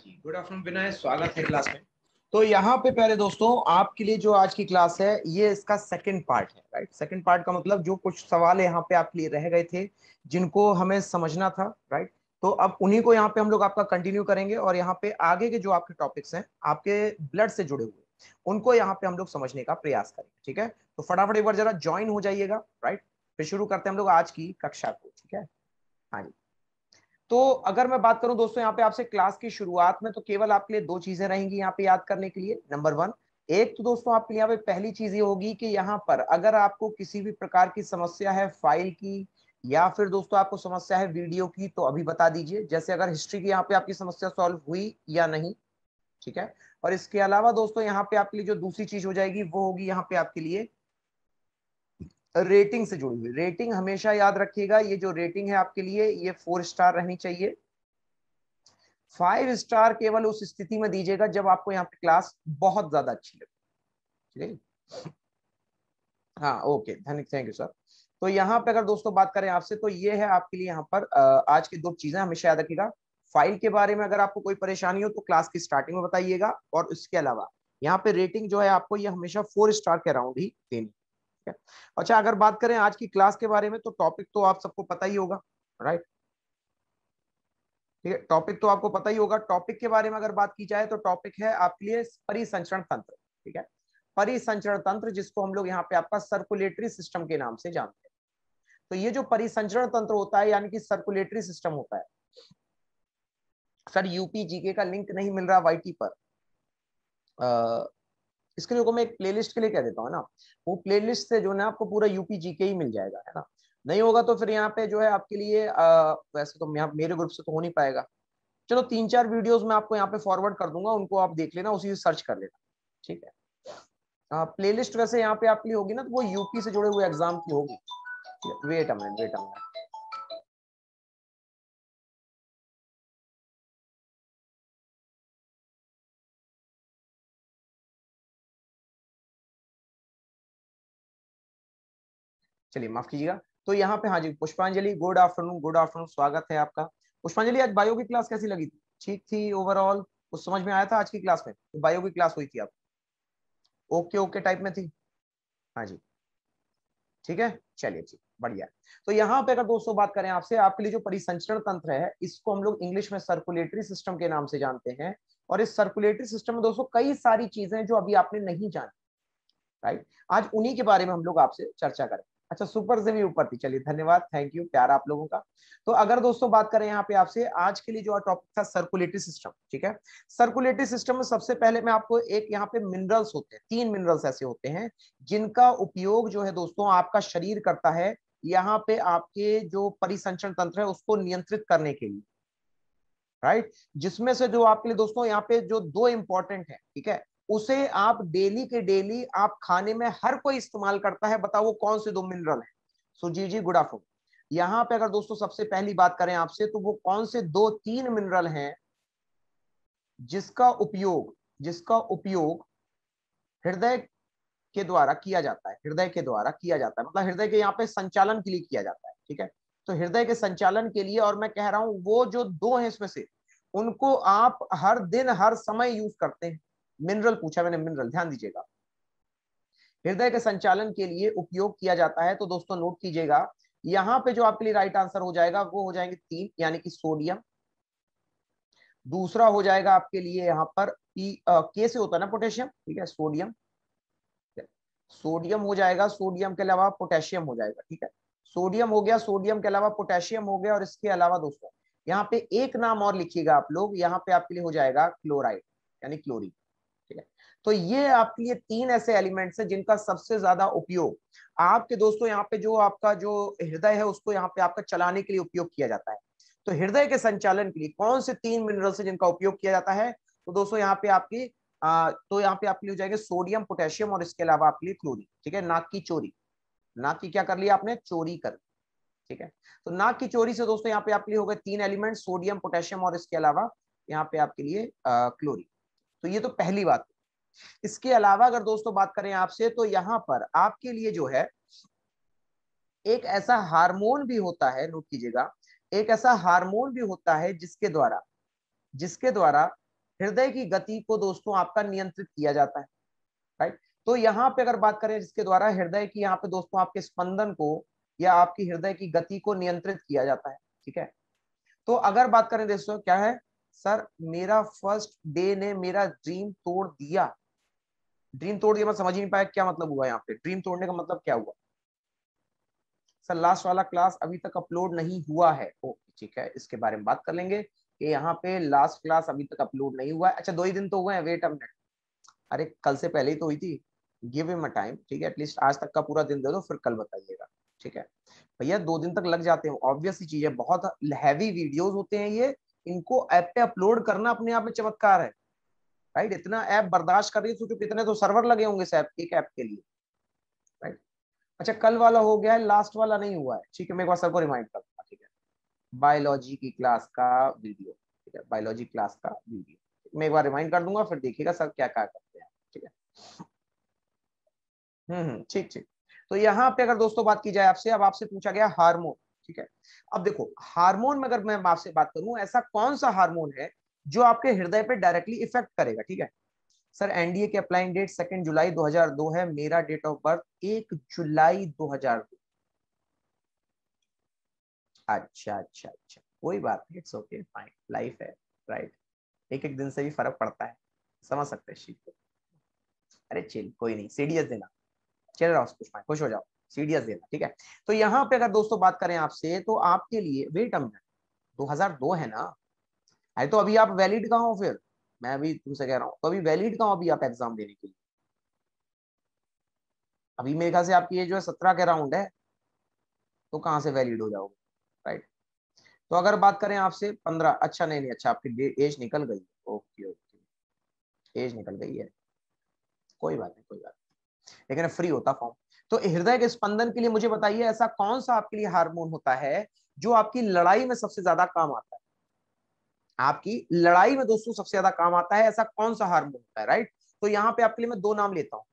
जी good afternoon विनय स्वागत है class में तो यहाँ पे प्यारे दोस्तों आपके लिए जो आज की क्लास है ये इसका सेकंड पार्ट है राइट सेकंड पार्ट का मतलब जो कुछ सवाल यहाँ पे आपके लिए रह गए थे जिनको हमें समझना था राइट तो अब उन्हीं को यहाँ पे हम लोग आपका कंटिन्यू करेंगे और यहाँ पे आगे के जो आपके टॉपिक्स हैं आपके ब्लड से जुड़े हुए उनको यहाँ पे हम लोग समझने का प्रयास करेंगे ठीक है तो फटाफट एक बार जरा ज्वाइन हो जाइएगा राइट फिर शुरू करते हैं हम लोग आज की कक्षा को ठीक है हाँ जी तो अगर मैं बात करूं दोस्तों यहाँ पे आपसे क्लास की शुरुआत में तो केवल आपके लिए दो चीजें रहेंगी यहाँ पे याद करने के लिए नंबर वन एक तो दोस्तों आपके यहाँ पे पहली चीज ये होगी कि यहाँ पर अगर आपको किसी भी प्रकार की समस्या है फाइल की या फिर दोस्तों आपको समस्या है वीडियो की तो अभी बता दीजिए जैसे अगर हिस्ट्री की यहाँ पे आपकी समस्या सॉल्व हुई या नहीं ठीक है और इसके अलावा दोस्तों यहाँ पे आपके लिए जो दूसरी चीज हो जाएगी वो होगी यहाँ पे आपके लिए रेटिंग से जुड़ी हुई रेटिंग हमेशा याद रखिएगा ये जो रेटिंग है आपके लिए ये फोर स्टार रहनी चाहिए फाइव स्टार केवल उस स्थिति में दीजिएगा जब आपको यहाँ पे क्लास बहुत ज्यादा अच्छी लगे हाँ ओके धन्य थैंक यू सर तो यहाँ पे अगर दोस्तों बात करें आपसे तो ये है आपके लिए यहाँ पर आज की दो चीजें हमेशा याद रखिएगा फाइल के बारे में अगर आपको कोई परेशानी हो तो क्लास की स्टार्टिंग में बताइएगा और इसके अलावा यहाँ पे रेटिंग जो है आपको ये हमेशा फोर स्टार के अराउंड ही देनी है अच्छा अगर बात करें आज की क्लास के बारे में तो टॉपिक तो आप सबको पता ही होगा राइट ठीक है टॉपिक तो आपको पता ही होगा टॉपिक के बारे में अगर बात की जाए तो टॉपिक है आपके लिए परिसंचरण तंत्र ठीक है परिसंचरण तंत्र जिसको हम लोग यहाँ पे आपका सर्कुलेटरी सिस्टम के नाम से जानते हैं तो ये जो परिसंचरण तंत्र होता है यानी कि सर्कुलेटरी सिस्टम होता है सर यूपी जीके का लिंक नहीं मिल रहा वाई पर इसके लिए को मैं एक प्लेलिस्ट के लिए कह देता हूँ ना वो प्लेलिस्ट से जो है आपको पूरा यूपी जीके ही मिल जाएगा है ना नहीं होगा तो फिर यहाँ पे जो है आपके लिए आ, वैसे तो यहाँ मेरे ग्रुप से तो हो नहीं पाएगा चलो तीन चार वीडियोस मैं आपको यहाँ पे फॉरवर्ड कर दूंगा उनको आप देख लेना उसी से सर्च कर लेना ठीक है प्लेलिस्ट वैसे यहाँ पे आपकी होगी ना तो वो यूपी से जुड़े हुए एग्जाम की होगी वेट अ वेट अ चलिए माफ कीजिएगा तो यहाँ पे हाँ जी पुष्पांजलि गुड आफ्टरनून गुड आफ्टरनून स्वागत है आपका पुष्पांजलि आज बायो की क्लास कैसी लगी थी ठीक थी ओवरऑल कुछ समझ में आया था आज की क्लास में तो बायो की क्लास हुई थी आप ओके ओके टाइप में थी हाँ जी ठीक है चलिए ठीक बढ़िया तो यहाँ पे अगर दोस्तों बात करें आपसे आपके लिए जो परिसंचरण तंत्र है इसको हम लोग इंग्लिश में सर्कुलेटरी सिस्टम के नाम से जानते हैं और इस सर्कुलेटरी सिस्टम में दोस्तों कई सारी चीजें जो अभी आपने नहीं जानी राइट आज उन्हीं के बारे में हम लोग आपसे चर्चा करें अच्छा सुपर से भी ऊपर थी चलिए धन्यवाद थैंक यू प्यार आप लोगों का तो अगर दोस्तों बात करें यहाँ पे आपसे आज के लिए जो टॉपिक था सर्कुलेटरी सिस्टम ठीक है सर्कुलेटरी सिस्टम में सबसे पहले मैं आपको एक यहाँ पे मिनरल्स होते हैं तीन मिनरल्स ऐसे होते हैं जिनका उपयोग जो है दोस्तों आपका शरीर करता है यहाँ पे आपके जो परिसंचरण तंत्र है उसको नियंत्रित करने के लिए राइट जिसमें से जो आपके लिए दोस्तों यहाँ पे जो दो इंपॉर्टेंट है ठीक है उसे आप डेली के डेली आप खाने में हर कोई इस्तेमाल करता है बताओ वो कौन से दो मिनरल है सो जी जी गुड आफ्टरनून यहाँ पे अगर दोस्तों सबसे पहली बात करें आपसे तो वो कौन से दो तीन मिनरल हैं जिसका उपयोग जिसका उपयोग हृदय के द्वारा किया जाता है हृदय के द्वारा किया जाता है मतलब हृदय के यहाँ पे संचालन के लिए किया जाता है ठीक है तो हृदय के संचालन के लिए और मैं कह रहा हूं वो जो दो है इसमें से उनको आप हर दिन हर समय यूज करते हैं मिनरल पूछा मैंने मिनरल ध्यान दीजिएगा हृदय के संचालन के लिए उपयोग किया जाता है तो दोस्तों नोट कीजिएगा यहां पे जो आपके लिए राइट आंसर हो जाएगा वो हो जाएंगे तीन यानी कि सोडियम दूसरा हो जाएगा आपके लिए यहाँ पर पी आ, के से होता है ना पोटेशियम ठीक है सोडियम सोडियम हो जाएगा सोडियम के अलावा पोटेशियम हो जाएगा ठीक है सोडियम हो गया सोडियम के अलावा पोटेशियम हो गया और इसके अलावा दोस्तों यहाँ पे एक नाम और लिखिएगा आप लोग यहाँ पे आपके लिए हो जाएगा क्लोराइड यानी क्लोरीन तो ये आपके लिए तीन ऐसे एलिमेंट्स हैं जिनका सबसे ज्यादा उपयोग आपके दोस्तों यहाँ पे जो आपका जो हृदय है उसको यहाँ पे आपका चलाने के लिए उपयोग किया जाता है तो हृदय के संचालन के लिए कौन से तीन मिनरल्स है जिनका उपयोग किया जाता है तो दोस्तों यहाँ पे आपकी आ, तो यहाँ पे आपके लिए हो जाएंगे सोडियम पोटेशियम और इसके अलावा आपके लिए क्लोरीन ठीक है नाक की चोरी नाक की क्या कर लिया आपने चोरी कर ठीक है तो नाक की चोरी से दोस्तों यहाँ पे आपके लिए हो गए तीन एलिमेंट सोडियम पोटेशियम और इसके अलावा यहाँ पे आपके लिए क्लोरीन तो ये तो पहली बात इसके अलावा अगर दोस्तों बात करें आपसे तो यहाँ पर आपके लिए जो है एक ऐसा हार्मोन भी होता है नोट कीजिएगा एक ऐसा हार्मोन भी होता है जिसके द्वारा जिसके द्वारा हृदय की गति को दोस्तों आपका नियंत्रित किया जाता है राइट तो यहाँ पे अगर बात करें जिसके द्वारा हृदय की यहाँ पे दोस्तों आपके स्पंदन को या आपकी हृदय की गति को नियंत्रित किया जाता है ठीक है तो अगर बात करें दोस्तों क्या है सर मेरा फर्स्ट डे ने मेरा ड्रीम तोड़ दिया ड्रीम तोड़ दिया मैं मतलब समझ ही नहीं पाया क्या मतलब हुआ यहाँ पे ड्रीम तोड़ने का मतलब क्या हुआ सर लास्ट वाला क्लास अभी तक अपलोड नहीं हुआ है ओ oh, ठीक है इसके बारे में बात कर लेंगे कि यहाँ पे लास्ट क्लास अभी तक अपलोड नहीं हुआ है अच्छा दो ही दिन तो हुए हैं वेट अ अरे कल से पहले ही तो हुई थी गिव भी अ टाइम ठीक है एटलीस्ट आज तक का पूरा दिन दे दो फिर कल बताइएगा ठीक है भैया दो दिन तक लग जाते हैं ऑब्वियसली चीज है बहुत हैवी वीडियोज होते हैं ये इनको ऐप पे अपलोड करना अपने आप में चमत्कार है राइट इतना ऐप बर्दाश्त कर रही है क्योंकि इतने तो सर्वर लगे होंगे इस एक ऐप के लिए राइट अच्छा कल वाला हो गया है लास्ट वाला नहीं हुआ है ठीक है मैं एक बार सबको रिमाइंड कर दूंगा ठीक है बायोलॉजी की क्लास का वीडियो ठीक है बायोलॉजी क्लास का वीडियो मैं एक बार रिमाइंड कर दूंगा फिर देखिएगा सर क्या क्या करते हैं ठीक है हम्म, हम्म ठीक ठीक तो यहाँ पे अगर दोस्तों बात की जाए आपसे अब आपसे पूछा गया हार्मोन ठीक है अब देखो हार्मोन में अगर मैं आपसे बात करूं ऐसा कौन सा हार्मोन है जो आपके हृदय पे डायरेक्टली इफेक्ट करेगा ठीक है सर एनडीए के अप्लाइंग डेट सेकेंड जुलाई 2002 है मेरा डेट ऑफ बर्थ एक जुलाई 2002 अच्छा अच्छा अच्छा कोई बात नहीं इट्स ओके फाइन लाइफ है राइट एक एक दिन से भी फर्क पड़ता है समझ सकते हैं शीत अरे चिल कोई नहीं सीडीएस देना चल रहा कुछ खुश हो जाओ सीडीएस देना ठीक है तो यहाँ पे अगर दोस्तों बात करें आपसे तो आपके लिए वेट अ मिनट 2002 है ना है तो अभी आप वैलिड कहा हो फिर मैं अभी तुमसे कह रहा हूँ तो अभी वैलिड कहा अभी आप एग्जाम देने के लिए अभी मेरे ख्याल से आपकी ये जो है सत्रह के राउंड है तो कहाँ से वैलिड हो जाओगे राइट तो अगर बात करें आपसे पंद्रह अच्छा नहीं नहीं अच्छा आपकी एज निकल गई ओके ओके एज निकल गई है कोई बात नहीं कोई बात नहीं लेकिन फ्री होता फॉर्म तो हृदय के स्पंदन के लिए मुझे बताइए ऐसा कौन सा आपके लिए हार्मोन होता है जो आपकी लड़ाई में सबसे ज्यादा काम आता है आपकी लड़ाई में दोस्तों सबसे ज्यादा काम आता है ऐसा कौन सा हार्मोन होता है राइट तो यहाँ पे आपके लिए मैं दो नाम लेता हूँ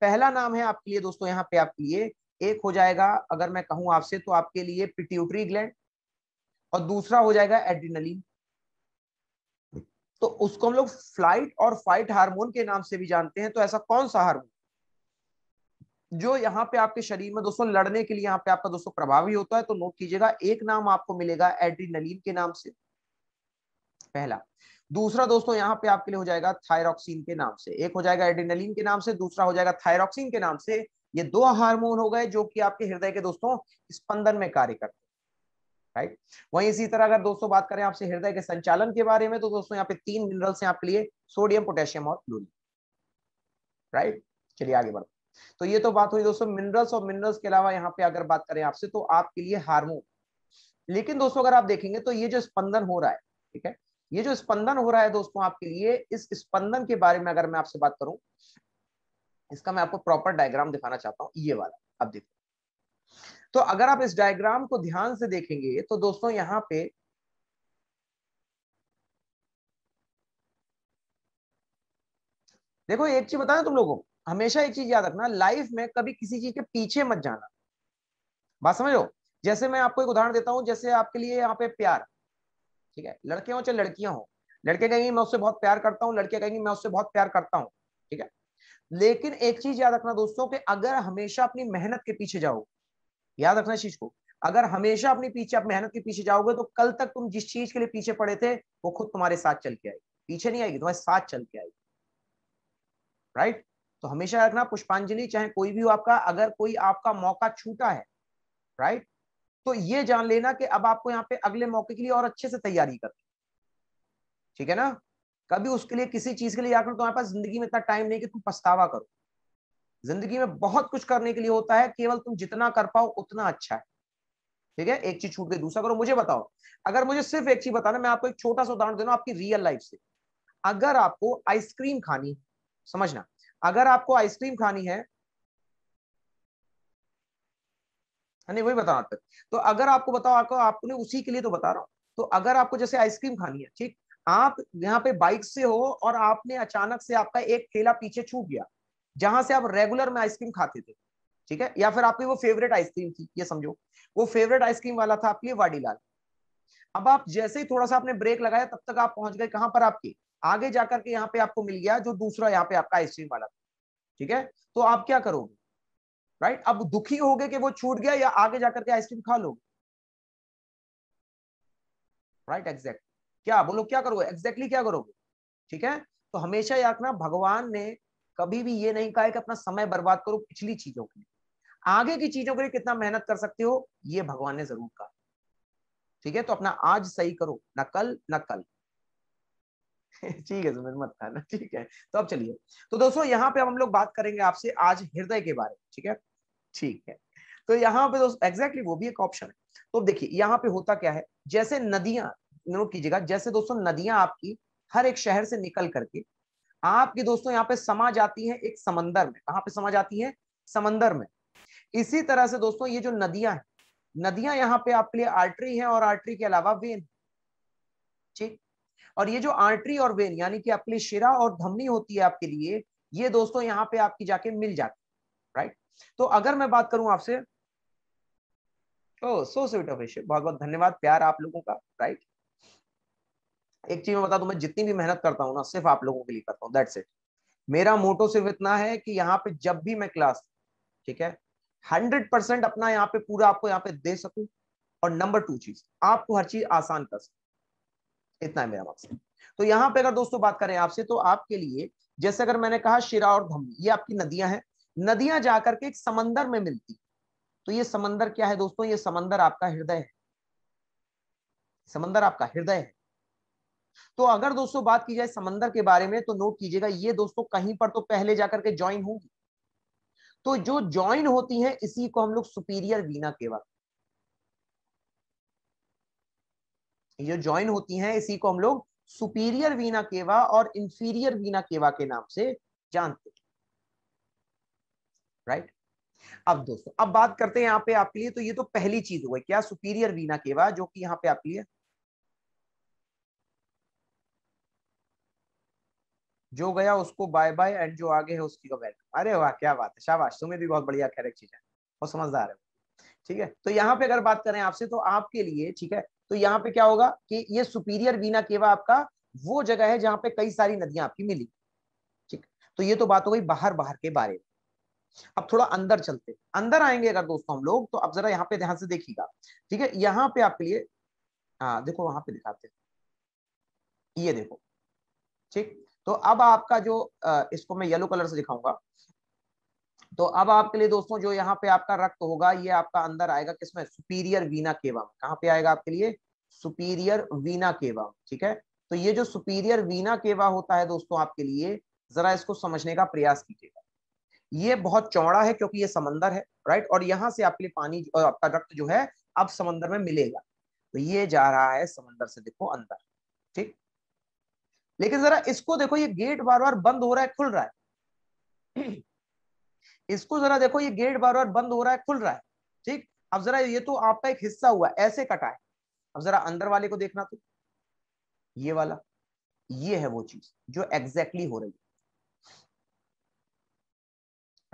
पहला नाम है आपके लिए दोस्तों यहाँ पे आपके लिए एक हो जाएगा अगर मैं कहूं आपसे तो आपके लिए पिट्यूटरी ग्लैंड और दूसरा हो जाएगा एड्रीनलिन तो उसको हम लोग फ्लाइट और फाइट हार्मोन के नाम से भी जानते हैं तो ऐसा कौन सा हार्मोन जो यहाँ पे आपके शरीर में दोस्तों लड़ने के लिए यहाँ पे आपका दोस्तों प्रभावी होता है तो नोट कीजिएगा एक नाम आपको मिलेगा एड्रीनलिन के नाम से पहला दूसरा दोस्तों यहाँ पे आपके लिए हो जाएगा थायरोक्सिन के नाम से एक हो जाएगा एडिनलिन के नाम से दूसरा हो जाएगा थायरोक्सिन के नाम से ये दो हार्मोन हो गए जो कि आपके हृदय के दोस्तों स्पंदन में कार्य करते राइट right? वहीं इसी तरह अगर दोस्तों बात करें आपसे हृदय के संचालन के बारे में तो दोस्तों यहाँ पे तीन मिनरल्स हैं आपके लिए सोडियम पोटेशियम और क्लोरिन राइट चलिए आगे बढ़ो तो ये तो बात हुई दोस्तों मिनरल्स और मिनरल्स के अलावा यहाँ पे अगर बात करें आपसे तो आपके लिए हार्मोन लेकिन दोस्तों अगर आप देखेंगे तो ये जो स्पंदन हो रहा है ठीक है ये जो स्पंदन हो रहा है दोस्तों आपके लिए इस स्पंदन के बारे में अगर मैं आपसे बात करूं इसका मैं आपको प्रॉपर डायग्राम दिखाना चाहता हूं ये वाला अब देखो तो अगर आप इस डायग्राम को ध्यान से देखेंगे तो दोस्तों यहां पे देखो एक चीज बताना तुम लोगों हमेशा एक चीज याद रखना लाइफ में कभी किसी चीज के पीछे मत जाना बात समझो जैसे मैं आपको एक उदाहरण देता हूं जैसे आपके लिए यहाँ पे प्यार ठीक है लड़के हो चाहे लड़कियां हो लड़के कहेंगे मैं उससे बहुत प्यार करता हूँ लड़के कहेंगे मैं उससे बहुत प्यार करता हूँ ठीक है लेकिन एक चीज याद रखना दोस्तों कि अगर हमेशा अपनी मेहनत के पीछे जाओ याद रखना इस चीज को अगर हमेशा अपने पीछे आप मेहनत के पीछे जाओगे तो कल तक तुम जिस चीज के लिए पीछे पड़े थे वो खुद तुम्हारे साथ चल के आएगी पीछे नहीं आएगी तुम्हारे साथ चल के आएगी राइट तो हमेशा रखना पुष्पांजलि चाहे कोई भी हो आपका अगर कोई आपका मौका छूटा है राइट तो ये जान लेना कि अब आपको यहाँ पे अगले मौके के लिए और अच्छे से तैयारी करनी ठीक है ना कभी उसके लिए किसी चीज के लिए आकर तुम्हारे पास जिंदगी में इतना टाइम नहीं कि तुम पछतावा करो जिंदगी में बहुत कुछ करने के लिए होता है केवल तुम जितना कर पाओ उतना अच्छा है ठीक है एक चीज छूट गई दूसरा करो मुझे बताओ अगर मुझे सिर्फ एक चीज बताना मैं आपको एक छोटा सा उदाहरण देना आपकी रियल लाइफ से अगर आपको आइसक्रीम खानी समझना अगर आपको आइसक्रीम खानी है है नहीं वही बता रहा तो अगर आपको बताओ आपको आपने उसी के लिए तो बता रहा हूँ तो अगर आपको जैसे आइसक्रीम खानी है ठीक आप यहाँ पे बाइक से हो और आपने अचानक से आपका एक ठेला पीछे छूट गया जहां से आप रेगुलर में आइसक्रीम खाते थे ठीक है या फिर आपकी वो फेवरेट आइसक्रीम थी ये समझो वो फेवरेट आइसक्रीम वाला था आपके वाडी वाडीलाल अब आप जैसे ही थोड़ा सा आपने ब्रेक लगाया तब तक आप पहुंच गए कहां पर आपके आगे जाकर के यहाँ पे आपको मिल गया जो दूसरा यहाँ पे आपका आइसक्रीम वाला था ठीक है तो आप क्या करोगे राइट अब दुखी हो गए कि वो छूट गया या आगे जाकर के आइसक्रीम खा लो राइट एग्जैक्ट क्या बोलो क्या करोगे एग्जैक्टली exactly क्या करोगे ठीक है तो हमेशा याद रखना भगवान ने कभी भी ये नहीं कहा कि अपना समय बर्बाद करो पिछली चीजों के लिए आगे की चीजों के लिए कितना मेहनत कर सकते हो ये भगवान ने जरूर कहा ठीक है तो अपना आज सही करो न कल न कल ठीक है सुमित मत खाना ठीक है तो अब चलिए तो दोस्तों यहाँ पे हम लोग बात करेंगे आपसे आज हृदय के बारे में ठीक है ठीक है तो यहाँ पे दोस्त एग्जैक्टली वो भी एक ऑप्शन है तो देखिए यहाँ पे होता क्या है जैसे नदियां नोट कीजिएगा जैसे दोस्तों नदियां आपकी हर एक शहर से निकल करके आपकी दोस्तों यहाँ पे समा जाती है एक समंदर में कहाँ पे समा जाती है समंदर में इसी तरह से दोस्तों ये जो नदियां हैं नदियां यहाँ पे आपके लिए आर्टरी है और आर्टरी के अलावा वेन ठीक और ये जो आर्टरी और वेन यानी कि आपके लिए शिरा और धमनी होती है आपके लिए ये दोस्तों यहाँ पे आपकी जाके मिल जाती है राइट तो अगर मैं बात करूं आपसे ओ सो स्वीट ऑफ बहुत बहुत धन्यवाद प्यार आप लोगों का राइट एक चीज मैं बता दू मैं जितनी भी मेहनत करता हूँ ना सिर्फ आप लोगों के लिए करता हूँ दैट्स इट मेरा मोटो सिर्फ इतना है कि यहाँ पे जब भी मैं क्लास ठीक है हंड्रेड परसेंट अपना यहाँ पे पूरा आपको यहाँ पे दे सकूं और नंबर टू चीज आपको हर चीज आसान कर सकू इतना है मेरा मकसद तो यहाँ पे अगर दोस्तों बात करें आपसे तो आपके लिए जैसे अगर मैंने कहा शिरा और धमनी ये आपकी नदियां हैं नदियां जाकर के एक समंदर में मिलती तो ये समंदर क्या है दोस्तों ये समंदर आपका हृदय है समंदर आपका हृदय है तो अगर दोस्तों बात की जाए समंदर के बारे में तो नोट कीजिएगा ये दोस्तों कहीं पर तो पहले जाकर के ज्वाइन होंगी तो जो ज्वाइन होती है इसी को हम लोग सुपीरियर वीना केवल जो ज्वाइन होती हैं इसी को हम लोग सुपीरियर वीना केवा और इंफीरियर वीना केवा के नाम से जानते हैं राइट अब दोस्तों अब बात करते हैं यहाँ पे आपके लिए तो ये तो पहली चीज हो गई क्या सुपीरियर वीना केवा जो कि यहाँ पे आपके लिए जो गया उसको बाय बाय एंड जो आगे है उसकी वेलकम अरे वाह क्या बात है शाबाश तुम्हें भी बहुत बढ़िया खैर चीज है बहुत समझदार है ठीक है तो यहाँ पे अगर बात करें आपसे तो आपके लिए ठीक है तो यहाँ पे क्या होगा कि ये सुपीरियर वीना केवा आपका वो जगह है जहाँ पे कई सारी नदियां आपकी मिली ठीक तो ये तो बात हो गई बाहर बाहर के बारे में अब थोड़ा अंदर चलते अंदर आएंगे अगर दोस्तों हम लोग तो अब जरा यहाँ पे ध्यान से देखिएगा ठीक है यहाँ पे आपके लिए हाँ देखो वहां पे दिखाते ये देखो ठीक तो अब आपका जो इसको मैं येलो कलर से दिखाऊंगा तो अब आपके लिए दोस्तों जो यहाँ पे आपका रक्त होगा ये आपका अंदर आएगा किसमें सुपीरियर वीना केवा में कहाँ पे आएगा आपके लिए सुपीरियर वीना केवा ठीक है तो ये जो सुपीरियर वीना केवा होता है दोस्तों आपके लिए जरा इसको समझने का प्रयास कीजिएगा ये बहुत चौड़ा है क्योंकि ये समंदर है राइट और यहां से आपके लिए पानी और आपका रक्त जो है अब समंदर में मिलेगा तो ये जा रहा है समंदर से देखो अंदर ठीक लेकिन जरा इसको देखो ये गेट बार बार बंद हो रहा है खुल रहा है इसको जरा देखो ये गेट बार बार बंद हो रहा है खुल रहा है ठीक अब जरा ये तो आपका एक हिस्सा हुआ ऐसे कटा है अब जरा अंदर वाले को देखना तो ये वाला ये है वो चीज जो एग्जैक्टली exactly हो रही है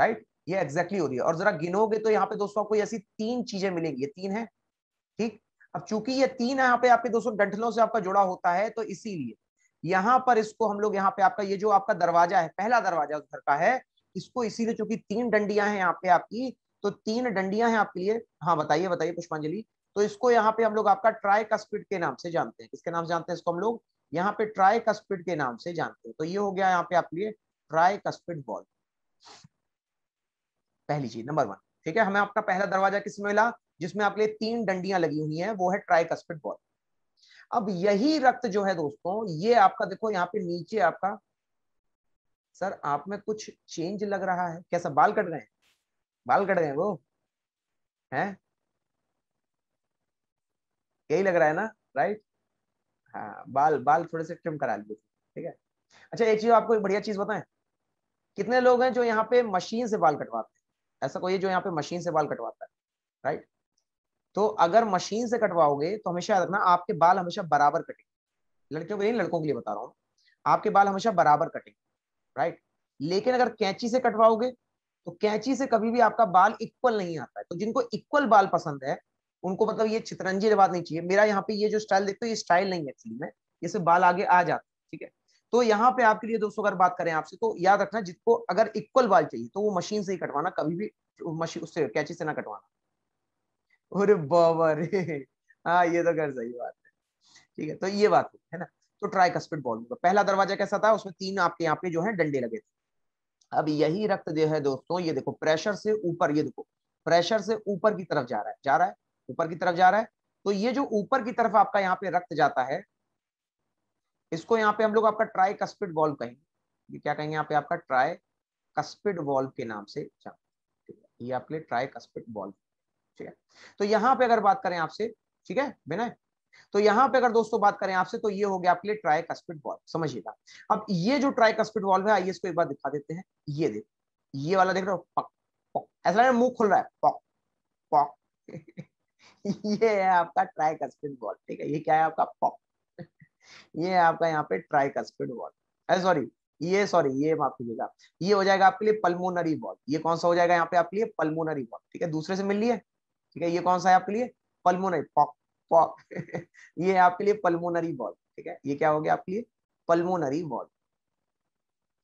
राइट ये एग्जैक्टली हो रही है और जरा गिनोगे तो यहाँ पे दोस्तों आपको ऐसी तीन चीजें मिलेंगी ये तीन है ठीक अब चूंकि ये तीन है यहाँ पे आपके दोस्तों डंठलों से आपका जुड़ा होता है तो इसीलिए यहाँ पर इसको हम लोग यहाँ पे आपका ये जो आपका दरवाजा है पहला दरवाजा उस घर का है इसको इसीलिए चूंकि तीन डंडियां हैं यहाँ पे आपकी तो तीन डंडियां हैं आपके लिए हाँ बताइए बताइए पुष्पांजलि तो इसको यहाँ पे हम लोग आपका ट्राई कस्पिड के नाम से जानते हैं किसके नाम से जानते हैं इसको हम लोग यहाँ पे ट्राई कस्पिड के नाम से जानते हैं तो ये हो गया यहाँ पे आपके लिए ट्राई कस्पिड बॉल पहली चीज नंबर वन ठीक है हमें आपका पहला दरवाजा किसमें मिला जिसमें आपके लिए तीन डंडियां लगी हुई हैं वो है ट्राइकस्पिड बॉल अब यही रक्त जो है दोस्तों ये आपका देखो यहाँ पे नीचे आपका सर आप में कुछ चेंज लग रहा है कैसा बाल कट गए बाल कट गए वो है यही लग रहा है ना राइट हाँ बाल बाल थोड़े से ट्रिम करा लीजिए ठीक है अच्छा एक चीज आपको एक बढ़िया चीज बताएं कितने लोग हैं जो यहाँ पे मशीन से बाल कटवाते हैं ऐसा कोई है जो यहाँ पे मशीन से बाल कटवाता है राइट तो अगर मशीन से कटवाओगे तो हमेशा याद रखना आपके बाल हमेशा बराबर कटेंगे लड़कियों के लिए लड़कों के लिए बता रहा हूँ आपके बाल हमेशा बराबर कटेंगे राइट लेकिन अगर कैंची से कटवाओगे तो कैंची से कभी भी आपका बाल इक्वल नहीं आता है तो जिनको इक्वल बाल पसंद है उनको मतलब ये चितरंजी रिवाज नहीं चाहिए मेरा यहाँ पे ये जो स्टाइल देखते हो ये स्टाइल नहीं है एक्चुअली में जैसे बाल आगे आ जाते हैं ठीक है तो यहाँ पे आपके लिए दोस्तों अगर बात करें आपसे तो याद रखना जिसको अगर इक्वल बाल चाहिए तो वो मशीन से ही कटवाना कभी भी मशीन उससे कैची से ना कटवाना अरे बाबर हाँ ये तो खैर सही बात है ठीक है तो ये बात है ना तो ट्राई कस्पिट बॉल होगा पहला दरवाजा कैसा था उसमें तीन आपके यहाँ पे जो है डंडे लगे थे अब यही रक्त जो है दोस्तों ये देखो प्रेशर से ऊपर ये देखो प्रेशर से ऊपर की तरफ जा रहा है जा रहा है ऊपर की तरफ जा रहा है तो ये जो ऊपर की तरफ आपका यहाँ पे रक्त जाता है इसको यहाँ पे हम लोग आपका ट्राई कस्पिड वॉल्व कहेंगे ये क्या कहेंगे यहाँ पे आपका ट्राई कस्पिड वॉल्व के नाम से ये आपके लिए ट्राई कस्पिड वॉल्व ठीक है तो यहाँ पे अगर बात करें आपसे ठीक है बिना तो यहाँ पे अगर दोस्तों बात करें आपसे तो ये हो गया आपके लिए ट्राई कस्पिड वॉल्व समझिएगा अब ये जो ट्राई कस्पिड वॉल्व है आइए इसको एक बार दिखा देते हैं ये देख ये वाला देख रहे हो पक पक ऐसा लग मुंह खुल रहा है पक पक ये है आपका ट्राई कस्पिड वॉल्व ठीक है ये क्या है आपका पक ये है आपका यहाँ पे कस्पिड वॉल सॉरी ये सॉरी ये माफ कीजिएगा ये हो जाएगा आपके लिए पल्मोनरी वॉल ये कौन सा हो जाएगा यहाँ पे आपके लिए पल्मोनरी वॉल ठीक है दूसरे से मिल लिए ठीक है ये कौन सा है आपके लिए पल्मोनरी पॉक पॉक ये है आपके लिए पल्मोनरी वॉल ठीक है ये क्या हो गया आपके लिए पल्मोनरी वॉल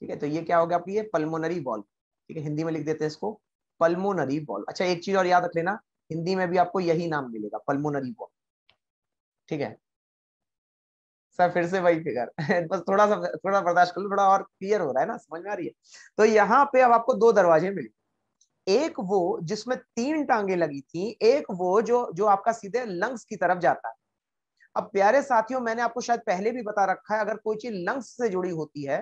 ठीक है तो ये क्या हो गया आपके लिए पल्मोनरी वॉल ठीक है हिंदी में लिख देते हैं इसको पल्मोनरी वॉल अच्छा एक चीज और याद रख लेना हिंदी में भी आपको यही नाम मिलेगा पल्मोनरी वॉल ठीक है सर फिर से वही फिगर बस थोड़ा सा थोड़ा बर्दाश्त कर लो थोड़ा और क्लियर हो रहा है ना समझ में आ रही है तो यहाँ पे अब आपको दो दरवाजे मिले एक वो जिसमें तीन टांगे लगी थी एक वो जो जो आपका सीधे लंग्स की तरफ जाता है अब प्यारे साथियों मैंने आपको शायद पहले भी बता रखा है अगर कोई चीज लंग्स से जुड़ी होती है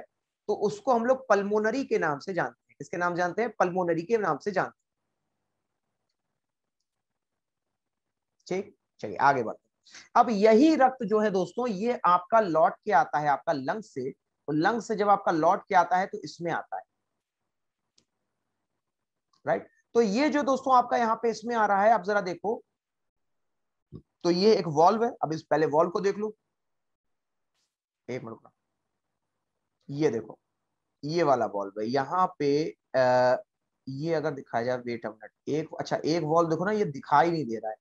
तो उसको हम लोग पल्मोनरी के नाम से जानते हैं किसके नाम जानते हैं पल्मोनरी के नाम से जानते हैं ठीक चलिए आगे बढ़ते अब यही रक्त जो है दोस्तों ये आपका लौट के आता है आपका लंग से तो लंग से जब आपका लौट के आता है तो इसमें आता है राइट तो ये जो दोस्तों आपका यहाँ पे इसमें आ रहा है आप जरा देखो तो ये एक वॉल्व है अब इस पहले वॉल्व को देख लो एक मिनट ये देखो ये वाला वॉल्व है यहाँ पे आ, ये अगर दिखाया जाए वेट अ मिनट एक अच्छा एक वॉल्व देखो ना ये दिखाई नहीं दे रहा है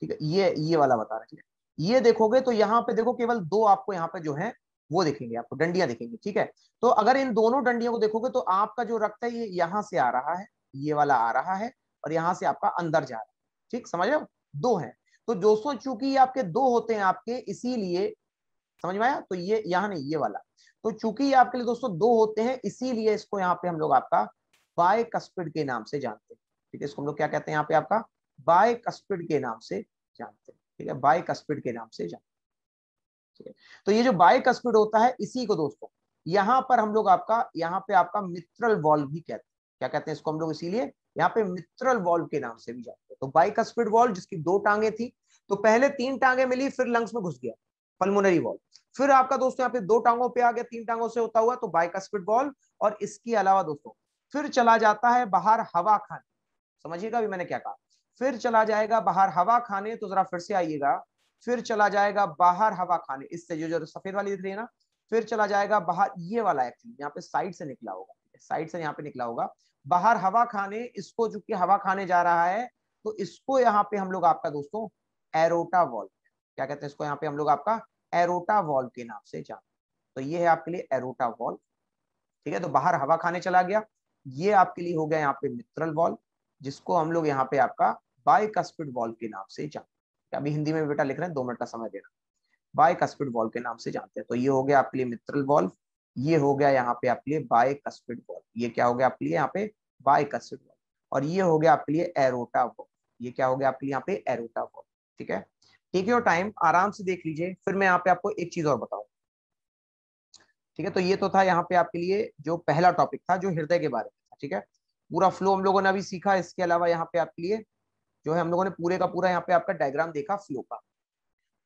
ठीक है ये ये वाला बता रहे हैं ठीक है ये देखोगे तो यहाँ पे देखो केवल दो आपको यहाँ पे जो है वो देखेंगे आपको डंडियां देखेंगे ठीक है तो अगर इन दोनों डंडियों को देखोगे तो आपका जो रक्त है ये यहाँ से आ रहा है ये वाला आ रहा है और यहाँ से आपका अंदर जा रहा है ठीक समझ रहे हो दो है तो दोस्तों चूंकि ये आपके दो होते हैं आपके इसीलिए समझ में आया तो ये यहाँ नहीं ये वाला तो चूंकि ये आपके लिए दोस्तों दो होते हैं इसीलिए इसको यहाँ पे हम लोग आपका बाय कस्पिड के नाम से जानते हैं ठीक है इसको हम लोग क्या कहते हैं यहाँ पे आपका बाय कस्पिड के नाम से जानते हैं ठीक है बाय कस्पिड के नाम से जानते तो ये जो बाय कस्पिड होता है इसी को दोस्तों यहाँ पर हम लोग आपका यहाँ पे आपका मित्रल वॉल्व भी कहते हैं क्या कहते हैं इसको हम लोग इसीलिए यहाँ पे मित्रल वॉल्व के नाम से भी जानते हैं तो स्पीड वॉल्व जिसकी दो टांगे थी तो पहले तीन टांगे मिली फिर लंग्स में घुस गया पल्मोनरी वॉल्व फिर आपका दोस्तों यहाँ पे दो टांगों पे आ गया तीन टांगों से होता हुआ तो बाइक स्पीड वॉल्व और इसके अलावा दोस्तों फिर चला जाता है बाहर हवा खाने समझिएगा अभी मैंने क्या कहा फिर चला जाएगा बाहर हवा खाने तो जरा फिर से आइएगा फिर चला जाएगा बाहर हवा खाने इससे जो जो सफेद वाली दिख रही है ना फिर चला जाएगा बाहर ये वाला एक्चुअली यहाँ पे साइड से निकला होगा साइड से यहाँ पे निकला होगा बाहर हवा खाने इसको कि हवा खाने जा रहा है तो इसको यहाँ पे हम लोग आपका दोस्तों एरोटा वॉल्व क्या कहते हैं इसको यहाँ पे हम लोग आपका एरोटा वॉल्व के नाम से जानते तो ये है आपके लिए एरोटा वॉल्व ठीक है तो बाहर हवा खाने चला गया ये आपके लिए हो गया यहाँ पे मित्रल वॉल्व जिसको हम लोग यहाँ पे आपका बाय कस्पिड वॉल्व के नाम से जानते हैं अभी हिंदी में बेटा लिख रहे हैं दो मिनट का समय देना बाय कस्पिड वॉल्व के नाम से जानते हैं तो ये हो गया आपके लिए मित्रल वॉल्व ये हो गया यहाँ पे आपके लिए बाय कस्पिड वॉल्व ये क्या हो गया आपके लिए यहाँ पे बाय कस्पिड वॉल्व और ये हो गया आपके लिए एरोटा वॉल्व ये क्या हो गया आपके लिए यहाँ पे एरोटा वॉल्व ठीक है टेक योर टाइम आराम से देख लीजिए फिर मैं यहाँ पे आपको एक चीज और बताऊ ठीक है तो ये तो था यहाँ पे आपके लिए जो पहला टॉपिक था जो हृदय के बारे में था ठीक है पूरा फ्लो हम लोगों ने अभी सीखा इसके अलावा यहाँ पे आपके लिए जो है हम लोगों ने पूरे का पूरा यहाँ पे आपका डायग्राम देखा फ्लो का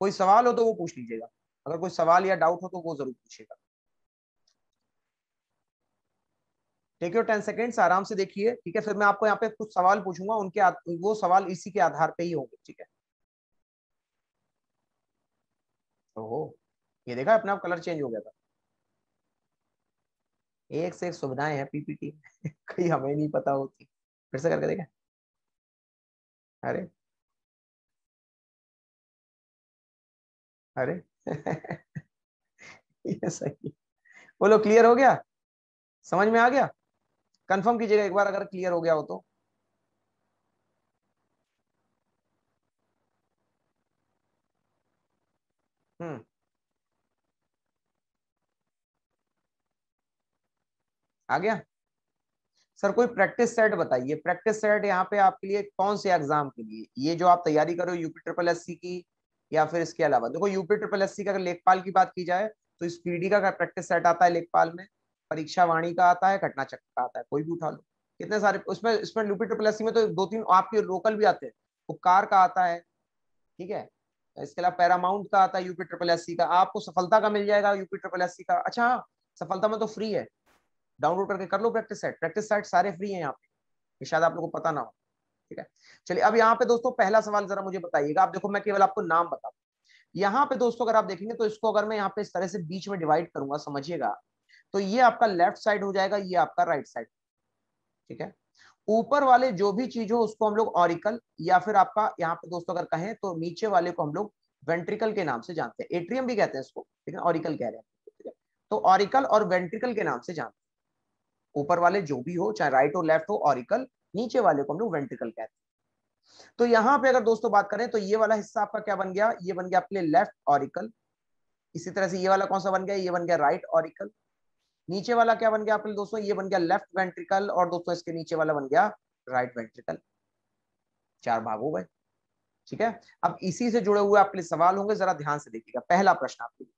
कोई सवाल हो तो वो पूछ लीजिएगा अगर कोई सवाल या डाउट हो तो वो जरूर पूछेगा टेक योर टेन सेकेंड्स आराम से देखिए ठीक है फिर मैं आपको यहाँ पे कुछ सवाल पूछूंगा उनके वो सवाल इसी के आधार पे ही होंगे ठीक है ओहो ये देखा अपना कलर चेंज हो गया था एक से एक सुविधाएं हैं पीपीटी कहीं हमें नहीं पता होती फिर से करके देखें अरे अरे ये सही बोलो क्लियर हो गया समझ में आ गया कंफर्म कीजिएगा एक बार अगर क्लियर हो गया हो तो हम्म आ गया सर कोई प्रैक्टिस सेट बताइए प्रैक्टिस सेट यहाँ पे आपके लिए कौन से एग्जाम के लिए ये जो आप तैयारी करो यूपी ट्रिपल एस की या फिर इसके अलावा देखो यूपी ट्रिपल एस का अगर लेखपाल की बात की जाए तो स्पीडी का प्रैक्टिस सेट आता है लेखपाल में परीक्षा वाणी का आता है घटना चक्र का आता है कोई भी उठा लो कितने सारे उसमें इसमें यूपी ट्रिपल एस में तो दो तीन आपके लोकल भी आते हैं उपकार का आता है ठीक है इसके अलावा पैरामाउंट का आता है यूपी ट्रिपल एस का आपको सफलता का मिल जाएगा यूपी ट्रिपल एस का अच्छा हाँ, सफलता में तो फ्री है डाउनलोड करके कर लो प्रैक्टिस सेट प्रैक्टिस सेट सारे फ्री हैं यहाँ पे शायद आप लोगों को पता ना हो ठीक है चलिए अब यहाँ पे दोस्तों पहला सवाल जरा मुझे बताइएगा आप देखो मैं केवल आपको नाम बताऊ यहाँ पे दोस्तों अगर आप देखेंगे तो इसको अगर मैं यहाँ पे इस तरह से बीच में डिवाइड करूंगा समझिएगा तो ये आपका लेफ्ट साइड हो जाएगा ये आपका राइट साइड ठीक है ऊपर वाले जो भी चीज हो उसको हम लोग ऑरिकल या फिर आपका यहाँ पे दोस्तों अगर कहें तो नीचे वाले को हम लोग वेंट्रिकल के नाम से जानते हैं एट्रियम भी कहते हैं इसको ठीक है ऑरिकल कह रहे हैं तो ऑरिकल और वेंट्रिकल के नाम से जानते हैं ऊपर वाले जो भी हो चाहे राइट हो लेफ्ट हो ऑरिकल नीचे वाले को हम लोग वेंट्रिकल कहते हैं तो यहां पे अगर दोस्तों बात करें तो ये वाला हिस्सा आपका क्या बन गया ये बन गया आपके लेफ्ट ऑरिकल इसी तरह से ये वाला कौन सा बन गया ये बन गया राइट ऑरिकल नीचे वाला क्या बन गया आपके दोस्तों ये बन गया लेफ्ट वेंट्रिकल और दोस्तों इसके नीचे वाला बन गया राइट वेंट्रिकल चार भाग हो गए ठीक है अब इसी से जुड़े हुए आपके सवाल होंगे जरा ध्यान से देखिएगा पहला प्रश्न आपके लिए